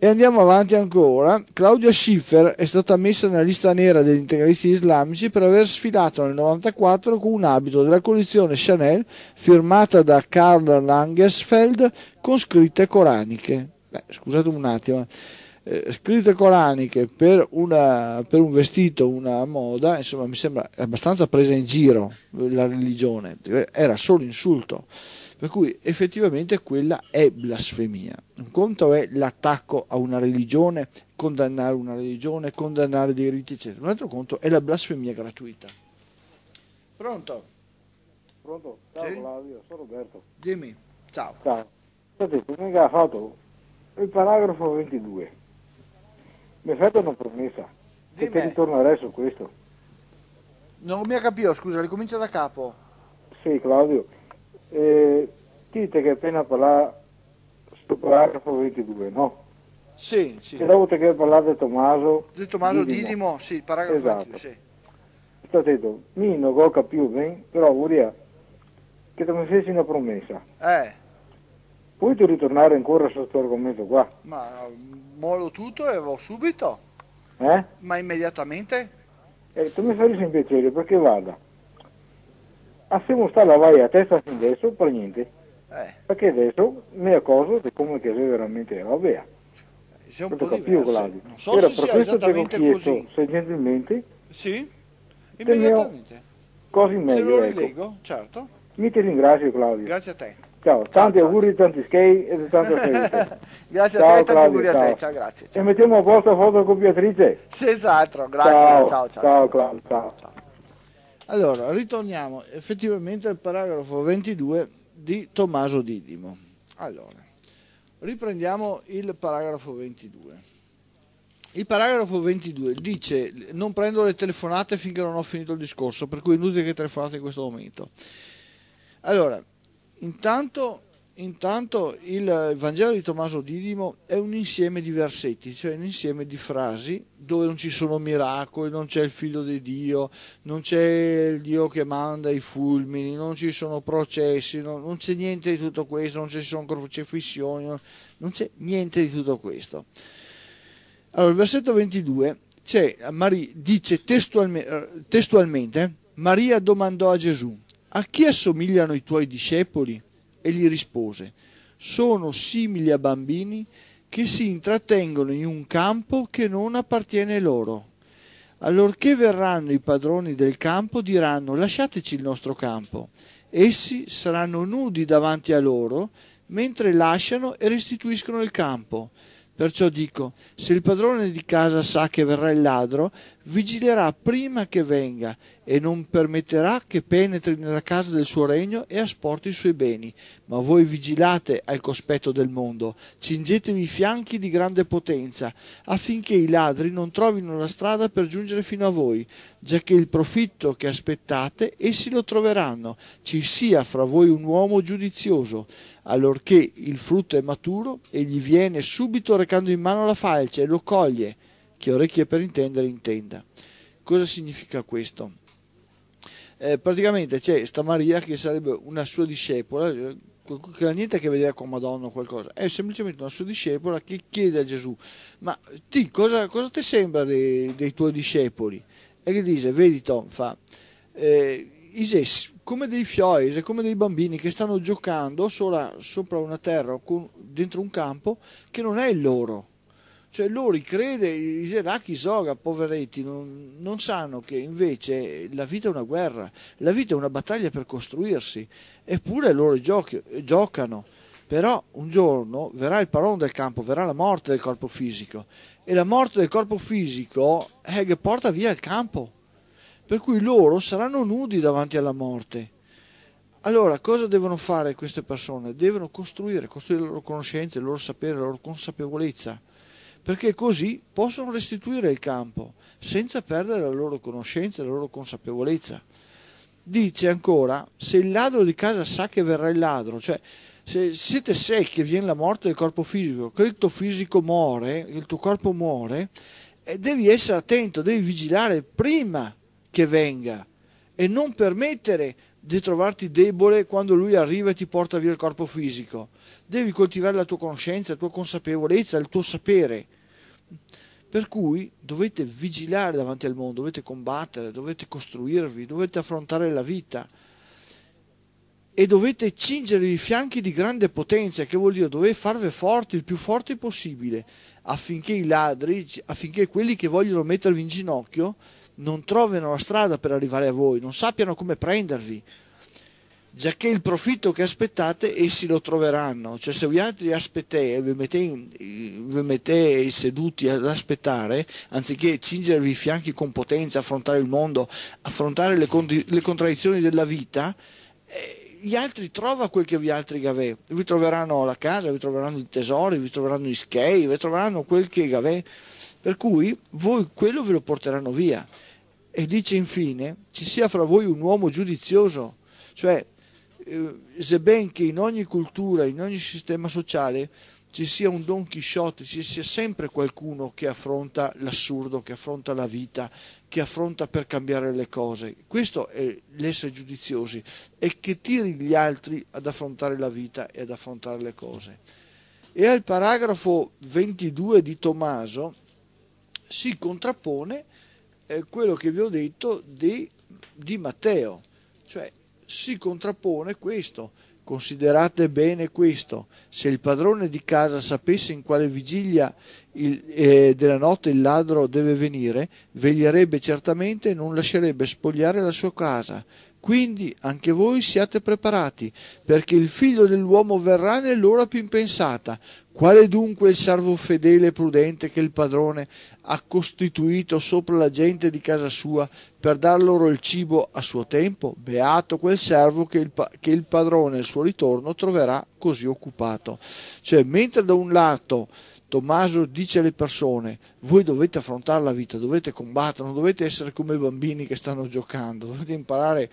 E andiamo avanti ancora. Claudia Schiffer è stata messa nella lista nera degli integralisti islamici per aver sfidato nel 1994 con un abito della collezione Chanel firmata da Karl Langesfeld con scritte coraniche. Beh, scusate un attimo eh, scritte coraniche per, una, per, un vestito, una moda, insomma mi sembra abbastanza presa in giro la religione, era solo insulto. Per cui effettivamente quella è blasfemia. Un conto è l'attacco a una religione, condannare una religione, condannare dei riti, eccetera. Un altro conto è la blasfemia gratuita. Pronto?
Pronto? Ciao sì? Flavio, sono Roberto. Dimmi, ciao. Ciao. Senti, mi hai fatto il paragrafo 22 mi fatto una promessa, e che ritornerai su questo.
Non mi ha capito, scusa, ricomincia da capo.
Sì, Claudio. Eh, dite che appena parlato sto paragrafo 22, no?
Sì, sì. E dopo
che parlare di Tommaso... Di Tommaso Didimo, Didimo
sì, paragrafo esatto. 22, sì.
Sta detto, mi non ho capito bene, eh? però Uria, che ti mi feci una promessa. Eh. Puoi di ritornare ancora su questo argomento qua.
Ma molo tutto e vado subito? Eh? Ma immediatamente? Eh, tu
mi faresti un piacere perché vada. A Assieme sta la vai a testa fin adesso per niente. Eh. Perché adesso mi accorgo di come che sei veramente ovvia. Oh, eh, sei un perché po' diverso. Più, non so Era se per sia esattamente chiesto, così. Se gentilmente. Sì, immediatamente. Così meglio. Te lo rilego,
ecco. certo.
Mi ti ringrazio Claudio. Grazie a te. Ciao, tanti ciao, auguri, ciao. tanti skate e tante felice.
grazie ciao, a te, tanti auguri a te, ciao, grazie. Ciao.
E mettiamo a posto la fotocopiatrice?
Sì, esatto, grazie, ciao, ciao. Ciao, ciao, Claudio, ciao. ciao. Allora, ritorniamo effettivamente al paragrafo 22 di Tommaso Didimo. Allora, riprendiamo il paragrafo 22. Il paragrafo 22 dice non prendo le telefonate finché non ho finito il discorso, per cui è inutile che telefonate in questo momento. Allora, Intanto, intanto il Vangelo di Tommaso Didimo è un insieme di versetti, cioè un insieme di frasi dove non ci sono miracoli, non c'è il figlio di Dio, non c'è il Dio che manda i fulmini, non ci sono processi, non, non c'è niente di tutto questo, non ci sono crocefissioni, non, non c'è niente di tutto questo. Allora, il versetto 22 Maria, dice testualmente, testualmente, Maria domandò a Gesù, a chi assomigliano i tuoi discepoli? E gli rispose, sono simili a bambini che si intrattengono in un campo che non appartiene loro. Allorché verranno i padroni del campo diranno lasciateci il nostro campo. Essi saranno nudi davanti a loro mentre lasciano e restituiscono il campo. Perciò dico, se il padrone di casa sa che verrà il ladro, vigilerà prima che venga e non permetterà che penetri nella casa del suo regno e asporti i suoi beni. Ma voi vigilate al cospetto del mondo, cingetevi i fianchi di grande potenza, affinché i ladri non trovino la strada per giungere fino a voi, giacché il profitto che aspettate essi lo troveranno. Ci sia fra voi un uomo giudizioso, allorché il frutto è maturo, egli viene subito recando in mano la falce e lo coglie chi ha orecchie per intendere intenda. Cosa significa questo? Eh, praticamente c'è sta Maria che sarebbe una sua discepola, eh, che non ha niente a che vedere con Madonna o qualcosa, è semplicemente una sua discepola che chiede a Gesù, ma ti cosa, cosa ti sembra dei, dei, tuoi discepoli? E che dice, vedi Tom, fa, eh, Ises, come dei fioi, come dei bambini che stanno giocando sopra, sopra una terra, con, dentro un campo che non è il loro cioè loro, i crede, i seracchi soga, poveretti, non, non sanno che invece la vita è una guerra, la vita è una battaglia per costruirsi, eppure loro giochi, giocano. Però un giorno verrà il parone del campo, verrà la morte del corpo fisico e la morte del corpo fisico è eh, che porta via il campo per cui loro saranno nudi davanti alla morte. Allora, cosa devono fare queste persone? Devono costruire, costruire le loro conoscenza, il loro sapere, la loro consapevolezza perché così possono restituire il campo senza perdere la loro conoscenza, e la loro consapevolezza. Dice ancora, se il ladro di casa sa che verrà il ladro, cioè se siete secchi e viene la morte del corpo fisico, che il tuo fisico muore, il tuo corpo muore, eh, devi essere attento, devi vigilare prima che venga e non permettere di trovarti debole quando lui arriva e ti porta via il corpo fisico. Devi coltivare la tua conoscenza, la tua consapevolezza, il tuo sapere. Per cui dovete vigilare davanti al mondo, dovete combattere, dovete costruirvi, dovete affrontare la vita e dovete cingervi i fianchi di grande potenza, che vuol dire dovete farvi forti, il più forti possibile, affinché i ladri, affinché quelli che vogliono mettervi in ginocchio, non trovino la strada per arrivare a voi, non sappiano come prendervi, giacché il profitto che aspettate essi lo troveranno. Cioè se voi altri aspettate e vi mettete, vi mettete seduti ad aspettare, anziché cingervi i fianchi con potenza, affrontare il mondo, affrontare le, condi- le contraddizioni della vita, eh, gli altri trovano quel che gli altri avete. Vi troveranno la casa, vi troveranno i tesori, vi troveranno i skei, vi troveranno quel che avete per cui voi quello ve lo porteranno via. E dice infine, ci sia fra voi un uomo giudizioso, cioè eh, sebbene in ogni cultura, in ogni sistema sociale ci sia un Don Chisciotte, ci sia sempre qualcuno che affronta l'assurdo, che affronta la vita, che affronta per cambiare le cose. Questo è l'essere giudiziosi e che tiri gli altri ad affrontare la vita e ad affrontare le cose. E al paragrafo 22 di Tommaso si contrappone eh, quello che vi ho detto di, di Matteo, cioè si contrappone questo, considerate bene questo, se il padrone di casa sapesse in quale vigilia il, eh, della notte il ladro deve venire, veglierebbe certamente e non lascerebbe spogliare la sua casa. Quindi anche voi siate preparati, perché il figlio dell'uomo verrà nell'ora più impensata. Quale dunque il servo fedele e prudente che il padrone ha costituito sopra la gente di casa sua per dar loro il cibo a suo tempo? Beato quel servo che il, pa- che il padrone al suo ritorno troverà così occupato. Cioè, mentre da un lato Tommaso dice alle persone, voi dovete affrontare la vita, dovete combattere, non dovete essere come i bambini che stanno giocando, dovete imparare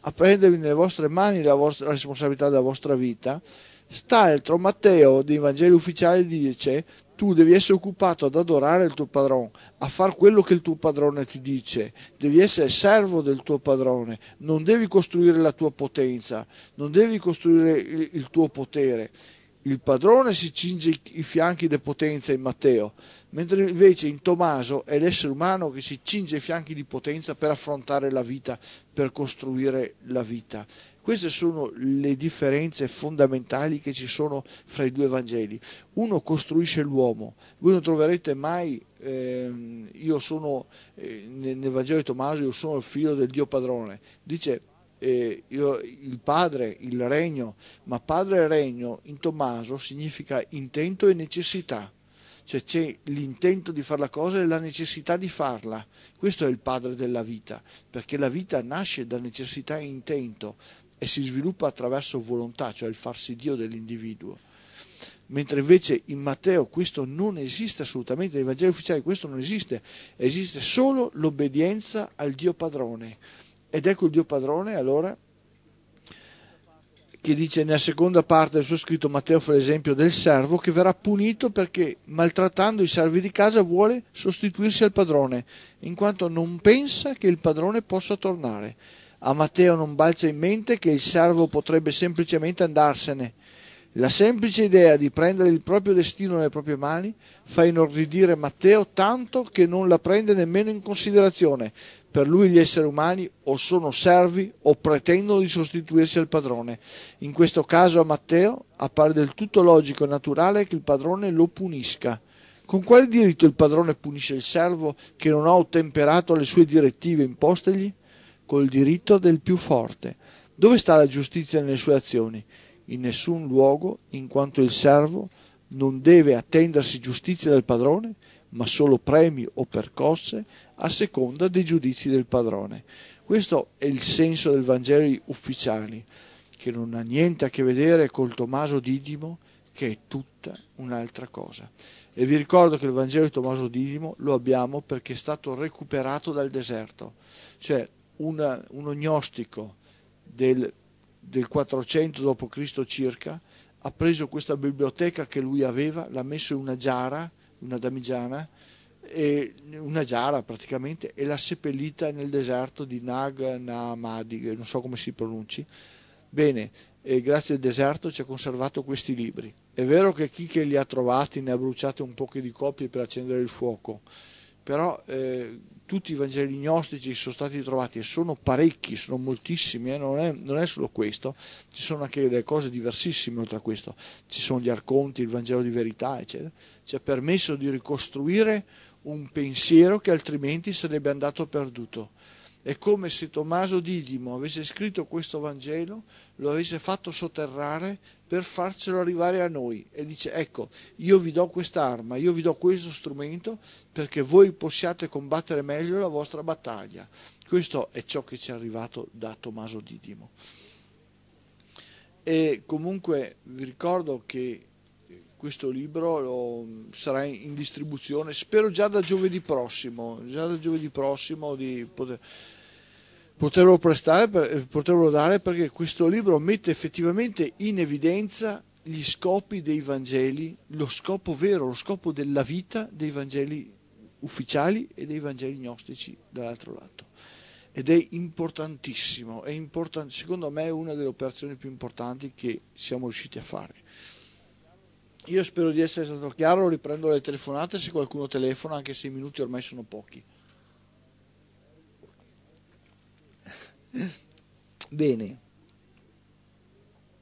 a prendervi nelle vostre mani la, vostra, la responsabilità della vostra vita, St'altro Matteo dei Vangeli ufficiali dice tu devi essere occupato ad adorare il tuo padrone, a fare quello che il tuo padrone ti dice, devi essere servo del tuo padrone, non devi costruire la tua potenza, non devi costruire il, tuo potere. Il padrone si cinge i fianchi di potenza in Matteo, mentre invece in Tommaso è l'essere umano che si cinge i fianchi di potenza per affrontare la vita, per costruire la vita. Queste sono le differenze fondamentali che ci sono fra i due Vangeli. Uno costruisce l'uomo, voi non troverete mai, ehm, io sono, eh, nel Vangelo di Tommaso, io sono il figlio del Dio padrone. Dice eh, io, il padre, il regno, ma padre e regno in Tommaso significa intento e necessità cioè c'è l'intento di fare la cosa e la necessità di farla. Questo è il padre della vita, perché la vita nasce da necessità e intento e si sviluppa attraverso volontà, cioè il farsi Dio dell'individuo. Mentre invece in Matteo questo non esiste assolutamente, nei Vangeli ufficiali questo non esiste, esiste solo l'obbedienza al Dio padrone. Ed ecco il Dio padrone allora che dice nella seconda parte del suo scritto Matteo fa l'esempio del servo che verrà punito perché maltrattando i servi di casa vuole sostituirsi al padrone, in quanto non pensa che il padrone possa tornare a Matteo non balza in mente che il servo potrebbe semplicemente andarsene. La semplice idea di prendere il proprio destino nelle proprie mani fa inorridire Matteo tanto che non la prende nemmeno in considerazione. Per lui gli esseri umani o sono servi o pretendono di sostituirsi al padrone. In questo caso a Matteo appare del tutto logico e naturale che il padrone lo punisca. Con quale diritto il padrone punisce il servo che non ha ottemperato alle sue direttive impostegli? col diritto del più forte. Dove sta la giustizia nelle sue azioni? In nessun luogo, in quanto il servo non deve attendersi giustizia dal padrone, ma solo premi o percosse a seconda dei giudizi del padrone. Questo è il senso del Vangeli ufficiali, che non ha niente a che vedere col Tommaso Didimo, che è tutta un'altra cosa. E vi ricordo che il Vangelo di Tommaso Didimo lo abbiamo perché è stato recuperato dal deserto, cioè una, uno gnostico del, del 400 d.C. circa, ha preso questa biblioteca che lui aveva, l'ha messo in una giara, una damigiana, e una giara praticamente, e l'ha seppellita nel deserto di Nag Naamadi, non so come si pronunci. Bene, grazie al deserto ci ha conservato questi libri. È vero che chi che li ha trovati ne ha bruciati un po' di copie per accendere il fuoco, però eh, tutti i Vangeli gnostici sono stati trovati e sono parecchi, sono moltissimi, eh? non, è, non, è, solo questo, ci sono anche delle cose diversissime oltre a questo, ci sono gli arconti, il Vangelo di verità, eccetera, ci ha permesso di ricostruire un pensiero che altrimenti sarebbe andato perduto è come se Tommaso Didimo avesse scritto questo Vangelo, lo avesse fatto sotterrare per farcelo arrivare a noi e dice ecco, io vi do quest'arma, io vi do questo strumento perché voi possiate combattere meglio la vostra battaglia. Questo è ciò che ci è arrivato da Tommaso Didimo. E comunque vi ricordo che questo libro lo, sarà in distribuzione, spero già da giovedì prossimo, già da giovedì prossimo di poter, poterlo prestare, per, eh, poterlo dare perché questo libro mette effettivamente in evidenza gli scopi dei Vangeli, lo scopo vero, lo scopo della vita dei Vangeli ufficiali e dei Vangeli gnostici dall'altro lato. Ed è importantissimo, è important- secondo me è una delle operazioni più importanti che siamo riusciti a fare. Io spero di essere stato chiaro, riprendo le telefonate se qualcuno telefona, anche se i minuti ormai sono pochi. Bene.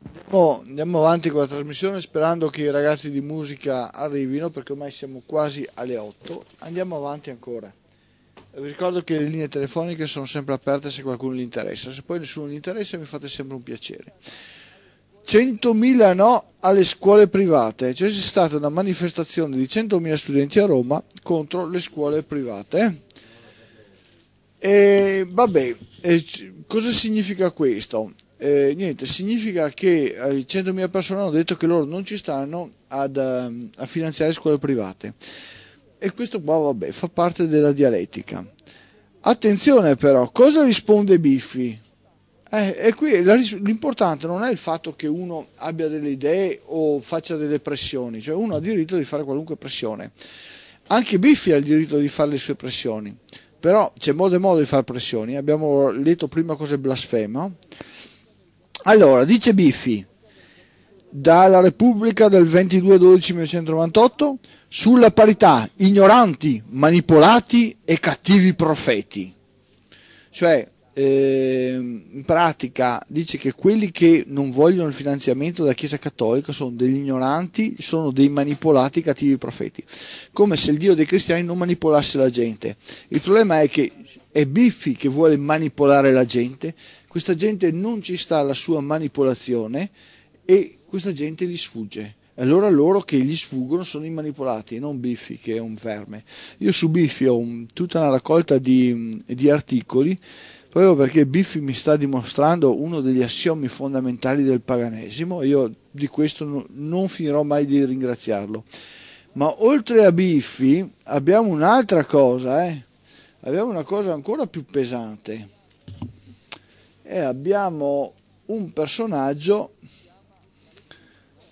Andiamo, andiamo, avanti con la trasmissione sperando che i ragazzi di musica arrivino perché ormai siamo quasi alle 8. Andiamo avanti ancora. Vi ricordo che le linee telefoniche sono sempre aperte se qualcuno gli interessa. Se poi nessuno gli interessa mi fate sempre un piacere. 100.000 no alle scuole private, cioè c'è stata una manifestazione di 100.000 studenti a Roma contro le scuole private. E vabbè, e cosa significa questo? Eh, niente, significa che 100.000 eh, persone hanno detto che loro non ci stanno ad, ehm, a finanziare scuole private. E questo qua, vabbè, fa parte della dialettica. Attenzione però, cosa risponde Biffi? Eh, e qui l'importante non è il fatto che uno abbia delle idee o faccia delle pressioni, cioè uno ha il diritto di fare qualunque pressione. Anche Biffi ha il diritto di fare le sue pressioni, però c'è modo e modo di fare pressioni. Abbiamo letto prima cosa è blasfema. Allora, dice Biffi, dalla Repubblica del 22-12-1998, sulla parità, ignoranti, manipolati e cattivi profeti. Cioè, eh, in pratica dice che quelli che non vogliono il finanziamento della Chiesa Cattolica sono degli ignoranti, sono dei manipolati cattivi profeti, come se il Dio dei cristiani non manipolasse la gente. Il problema è che è Biffi che vuole manipolare la gente, questa gente non ci sta alla sua manipolazione e questa gente gli sfugge. Allora loro che gli sfuggono sono i manipolati, non Biffi che è un verme. Io su Biffi ho un, tutta una raccolta di, di articoli proprio perché Biffi mi sta dimostrando uno degli assiomi fondamentali del paganesimo io di questo non finirò mai di ringraziarlo. Ma oltre a Biffi abbiamo un'altra cosa, eh? abbiamo una cosa ancora più pesante e abbiamo un personaggio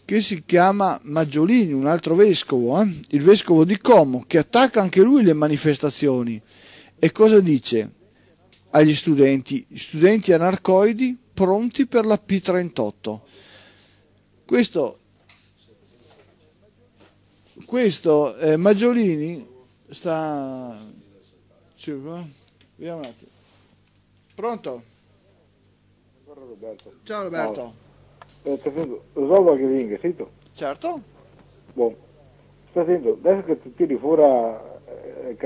che si chiama Maggiolini, un altro vescovo, eh? il vescovo di Como, che attacca anche lui le manifestazioni. E cosa dice? agli studenti, studenti anarcoidi pronti per la P38. Questo, questo eh, Maggiolini sta... Vediamo un attimo. Pronto? Roberto. Ciao Roberto.
Ciao. Rosaldo Ghiling, sento? Certo. Buon. Sta sentendo, adesso che tu tiri fuori... Eh,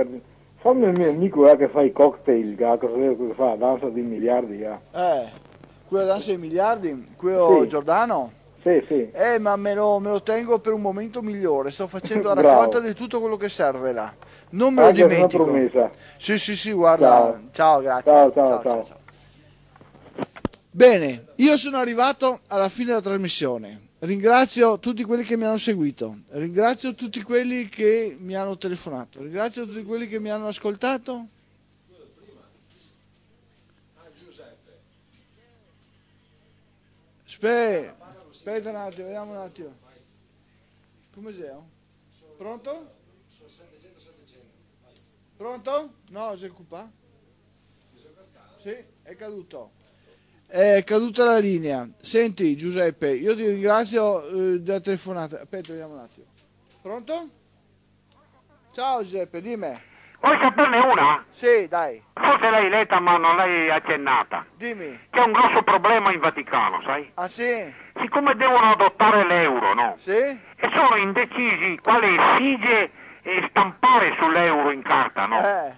Fammi il mio amico eh, che fa i cocktail, che, che fa danza dei miliardi. Eh,
eh quello danza dei miliardi? Quello sì. Giordano? Sì, sì. Eh, ma me lo, me lo, tengo per un momento migliore. Sto facendo la raccolta di tutto quello che serve là. Non me Anche lo dimentico. Promessa. Sì, sì, sì, guarda. Ciao, ciao grazie. Ciao ciao, ciao, ciao, ciao. Bene, io sono arrivato alla fine della trasmissione. Ringrazio tutti quelli che mi hanno seguito, ringrazio tutti quelli che mi hanno telefonato, ringrazio tutti quelli che mi hanno ascoltato. Aspetta, aspetta un attimo, vediamo un attimo. Come sei? Oh? Pronto? Pronto? No, si occupa? Sì, è caduto è caduta la linea. Senti Giuseppe, io ti ringrazio eh, della telefonata. Aspetta, vediamo un attimo. Pronto? Ciao Giuseppe, dimmi. Vuoi saperne una? Sì, dai.
Forse l'hai letta ma non l'hai accennata. Dimmi. C'è un grosso problema in Vaticano, sai? Ah sì? Siccome devono adottare l'euro, no? Sì? E sono indecisi quale esige eh, stampare sull'euro in carta, no? Eh.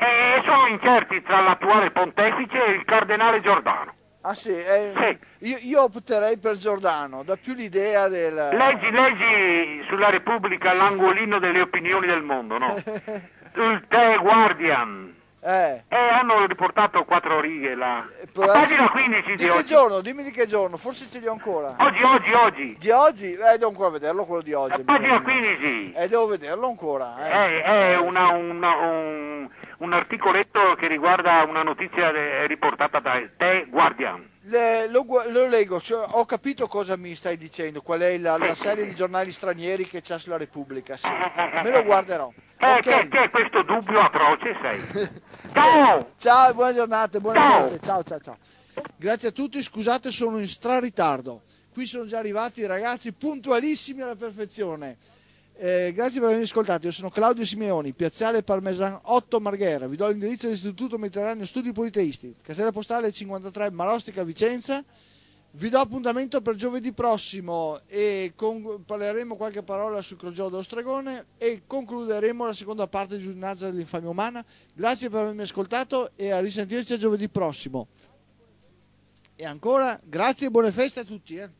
E sono incerti tra l'attuale pontefice e il cardinale Giordano.
Ah sì, eh, sì. Io, io, opterei per Giordano, da più l'idea del... Leggi,
leggi sulla Repubblica l'angolino delle opinioni del mondo, no?
Il The
Guardian. Eh. E hanno riportato quattro righe là. La... Eh, pagina 15 di, di oggi.
giorno, dimmi di che giorno, forse ce li ho ancora. Oggi, oggi, oggi. Di oggi? Eh, devo ancora vederlo quello di oggi. pagina 15. Eh, devo vederlo ancora. Eh. È, è una, una, un
un articoletto che riguarda una notizia eh, riportata da The Guardian.
Le, lo, lo, leggo, cioè, ho capito cosa mi stai dicendo, qual è la, la serie di giornali stranieri che c'è sulla Repubblica, sì. me lo guarderò. Eh, okay. che, che, è questo dubbio atroce sei? ciao! ciao, buona giornata, buone ciao. ciao ciao ciao. Grazie a tutti, scusate sono in straritardo, qui sono già arrivati i ragazzi puntualissimi alla perfezione. Eh, grazie per avermi ascoltato. Io sono Claudio Simeoni, Piazzale Parmesan 8 Marghera. Vi do l'indirizzo dell'Istituto Mediterraneo Studi Politeisti, Casella Postale 53 Marostica Vicenza. Vi do appuntamento per giovedì prossimo e con, parleremo qualche parola sul crogiolo dello stregone e concluderemo la seconda parte di giornata dell'infamia umana. Grazie per avermi ascoltato e a risentirci a giovedì prossimo. E ancora grazie e buone feste a tutti. Eh.